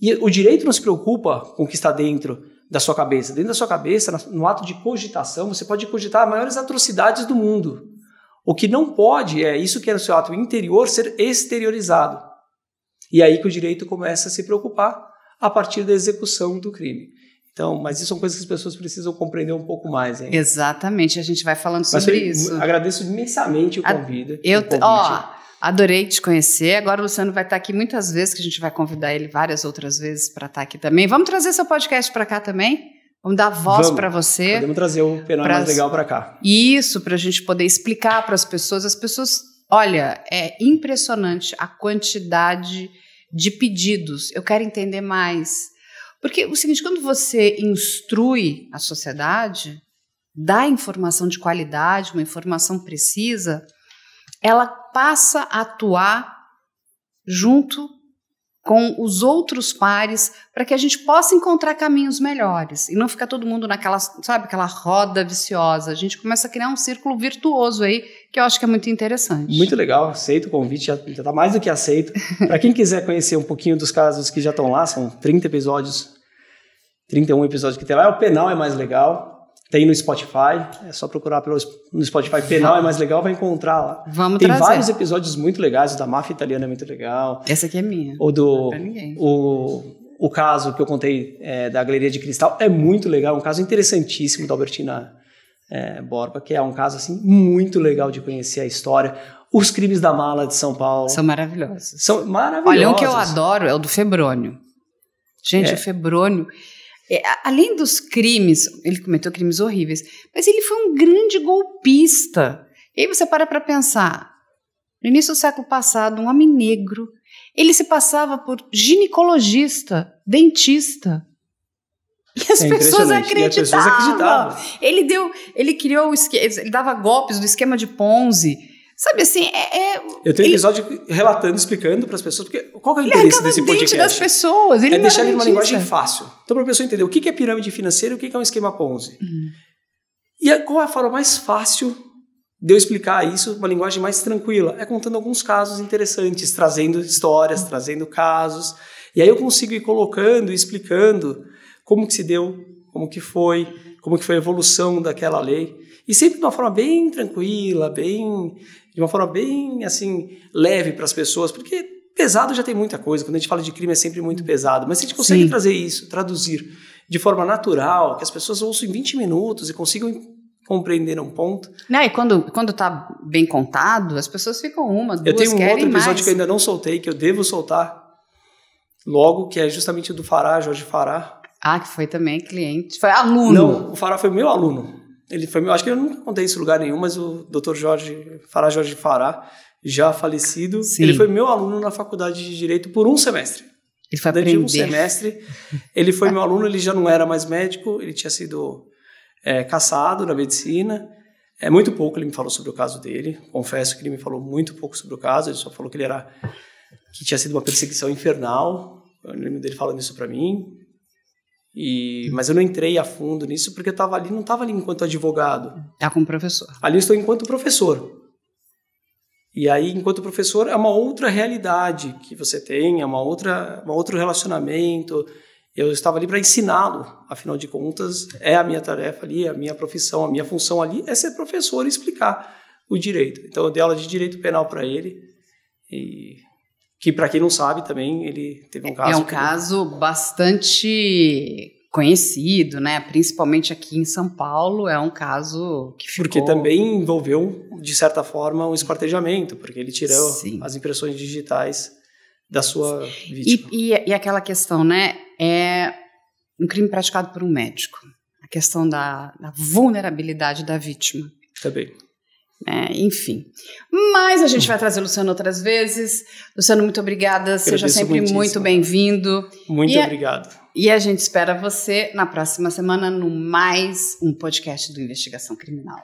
E o direito não se preocupa com o que está dentro da sua cabeça. Dentro da sua cabeça, no ato de cogitação, você pode cogitar as maiores atrocidades do mundo. O que não pode é isso que é no seu ato interior ser exteriorizado. E é aí que o direito começa a se preocupar a partir da execução do crime. Então, mas isso são coisas que as pessoas precisam compreender um pouco mais, hein? Exatamente, a gente vai falando mas sobre eu, isso. Agradeço imensamente o convite. Eu, o convite. Ó, Adorei te conhecer. Agora o Luciano vai estar aqui muitas vezes, que a gente vai convidar ele várias outras vezes para estar aqui também. Vamos trazer seu podcast para cá também? Vamos dar voz para você. Podemos trazer o penal mais legal para cá. Isso, para a gente poder explicar para as pessoas. As pessoas, olha, é impressionante a quantidade de pedidos. Eu quero entender mais. Porque o seguinte, quando você instrui a sociedade, dá informação de qualidade, uma informação precisa, ela passa a atuar junto com os outros pares para que a gente possa encontrar caminhos melhores e não ficar todo mundo naquela, sabe, aquela roda viciosa. A gente começa a criar um círculo virtuoso aí, que eu acho que é muito interessante. Muito legal, aceito o convite, já está mais do que aceito. para quem quiser conhecer um pouquinho dos casos que já estão lá, são 30 episódios, 31 episódios que tem lá, é o penal é mais legal. Tem no Spotify, é só procurar pelo, no Spotify Penal, é mais legal, vai encontrar lá. Vamos Tem trazer. vários episódios muito legais, o da máfia italiana é muito legal. Essa aqui é minha. Ou do. O, o caso que eu contei é, da Galeria de Cristal é muito legal, é um caso interessantíssimo da Albertina é, Borba, que é um caso assim muito legal de conhecer a história. Os crimes da mala de São Paulo. São maravilhosos. São maravilhosos. Olha, um que eu adoro é o do Febrônio. Gente, é. o Febrônio é, além dos crimes, ele cometeu crimes horríveis, mas ele foi um grande golpista. E aí você para para pensar. No início do século passado, um homem negro, ele se passava por ginecologista, dentista. E as, é pessoas, acreditavam. E as pessoas acreditavam. Ele deu, ele criou, ele dava golpes do esquema de Ponzi Sabe assim, é. é eu tenho um episódio relatando, explicando para as pessoas, porque qual é o interesse desse podcast? das pessoas, ele é, é deixar ele uma linguagem fácil. Então, para a pessoa entender o que é pirâmide financeira e o que é um esquema Ponzi. Uhum. E qual é a forma mais fácil de eu explicar isso, uma linguagem mais tranquila? É contando alguns casos interessantes, trazendo histórias, uhum. trazendo casos. E aí eu consigo ir colocando, explicando como que se deu, como que foi, como que foi a evolução daquela lei. E sempre de uma forma bem tranquila, bem de uma forma bem assim leve para as pessoas, porque pesado já tem muita coisa. Quando a gente fala de crime é sempre muito pesado, mas se a gente consegue Sim. trazer isso, traduzir de forma natural, que as pessoas ouçam em 20 minutos e consigam compreender um ponto. Não, e quando, quando tá bem contado, as pessoas ficam uma, duas, Eu tenho um outro episódio mais. que eu ainda não soltei, que eu devo soltar logo, que é justamente o do Fará, Jorge Fará. Ah, que foi também cliente, foi aluno. Não, o Fará foi meu aluno. Ele foi, eu acho que eu nunca contei isso em lugar nenhum, mas o Dr. Jorge Fará Jorge Fará, já falecido, Sim. ele foi meu aluno na faculdade de direito por um semestre. Ele foi aprender. um semestre, ele foi meu aluno, ele já não era mais médico, ele tinha sido é, caçado na medicina. É muito pouco ele me falou sobre o caso dele. Confesso que ele me falou muito pouco sobre o caso. Ele só falou que ele era que tinha sido uma perseguição infernal. Eu lembro dele falando isso para mim. E, mas eu não entrei a fundo nisso porque eu estava ali, não estava ali enquanto advogado. Está como professor. Ali eu estou enquanto professor. E aí, enquanto professor, é uma outra realidade que você tem, é uma outra, um outro relacionamento. Eu estava ali para ensiná-lo, afinal de contas, é a minha tarefa ali, é a minha profissão, a minha função ali é ser professor e explicar o direito. Então, eu dei aula de direito penal para ele e que para quem não sabe também ele teve um é, caso. É um caso bastante conhecido, né? Principalmente aqui em São Paulo é um caso que ficou... porque também envolveu de certa forma um esquartejamento, porque ele tirou Sim. as impressões digitais da sua vítima. E, e, e aquela questão, né? É um crime praticado por um médico. A questão da, da vulnerabilidade da vítima. Também. É, enfim. Mas a gente vai trazer o Luciano outras vezes. Luciano, muito obrigada. Seja sempre muito bem-vindo. Muito e é- obrigado. A, e a gente espera você na próxima semana no mais um podcast do Investigação Criminal.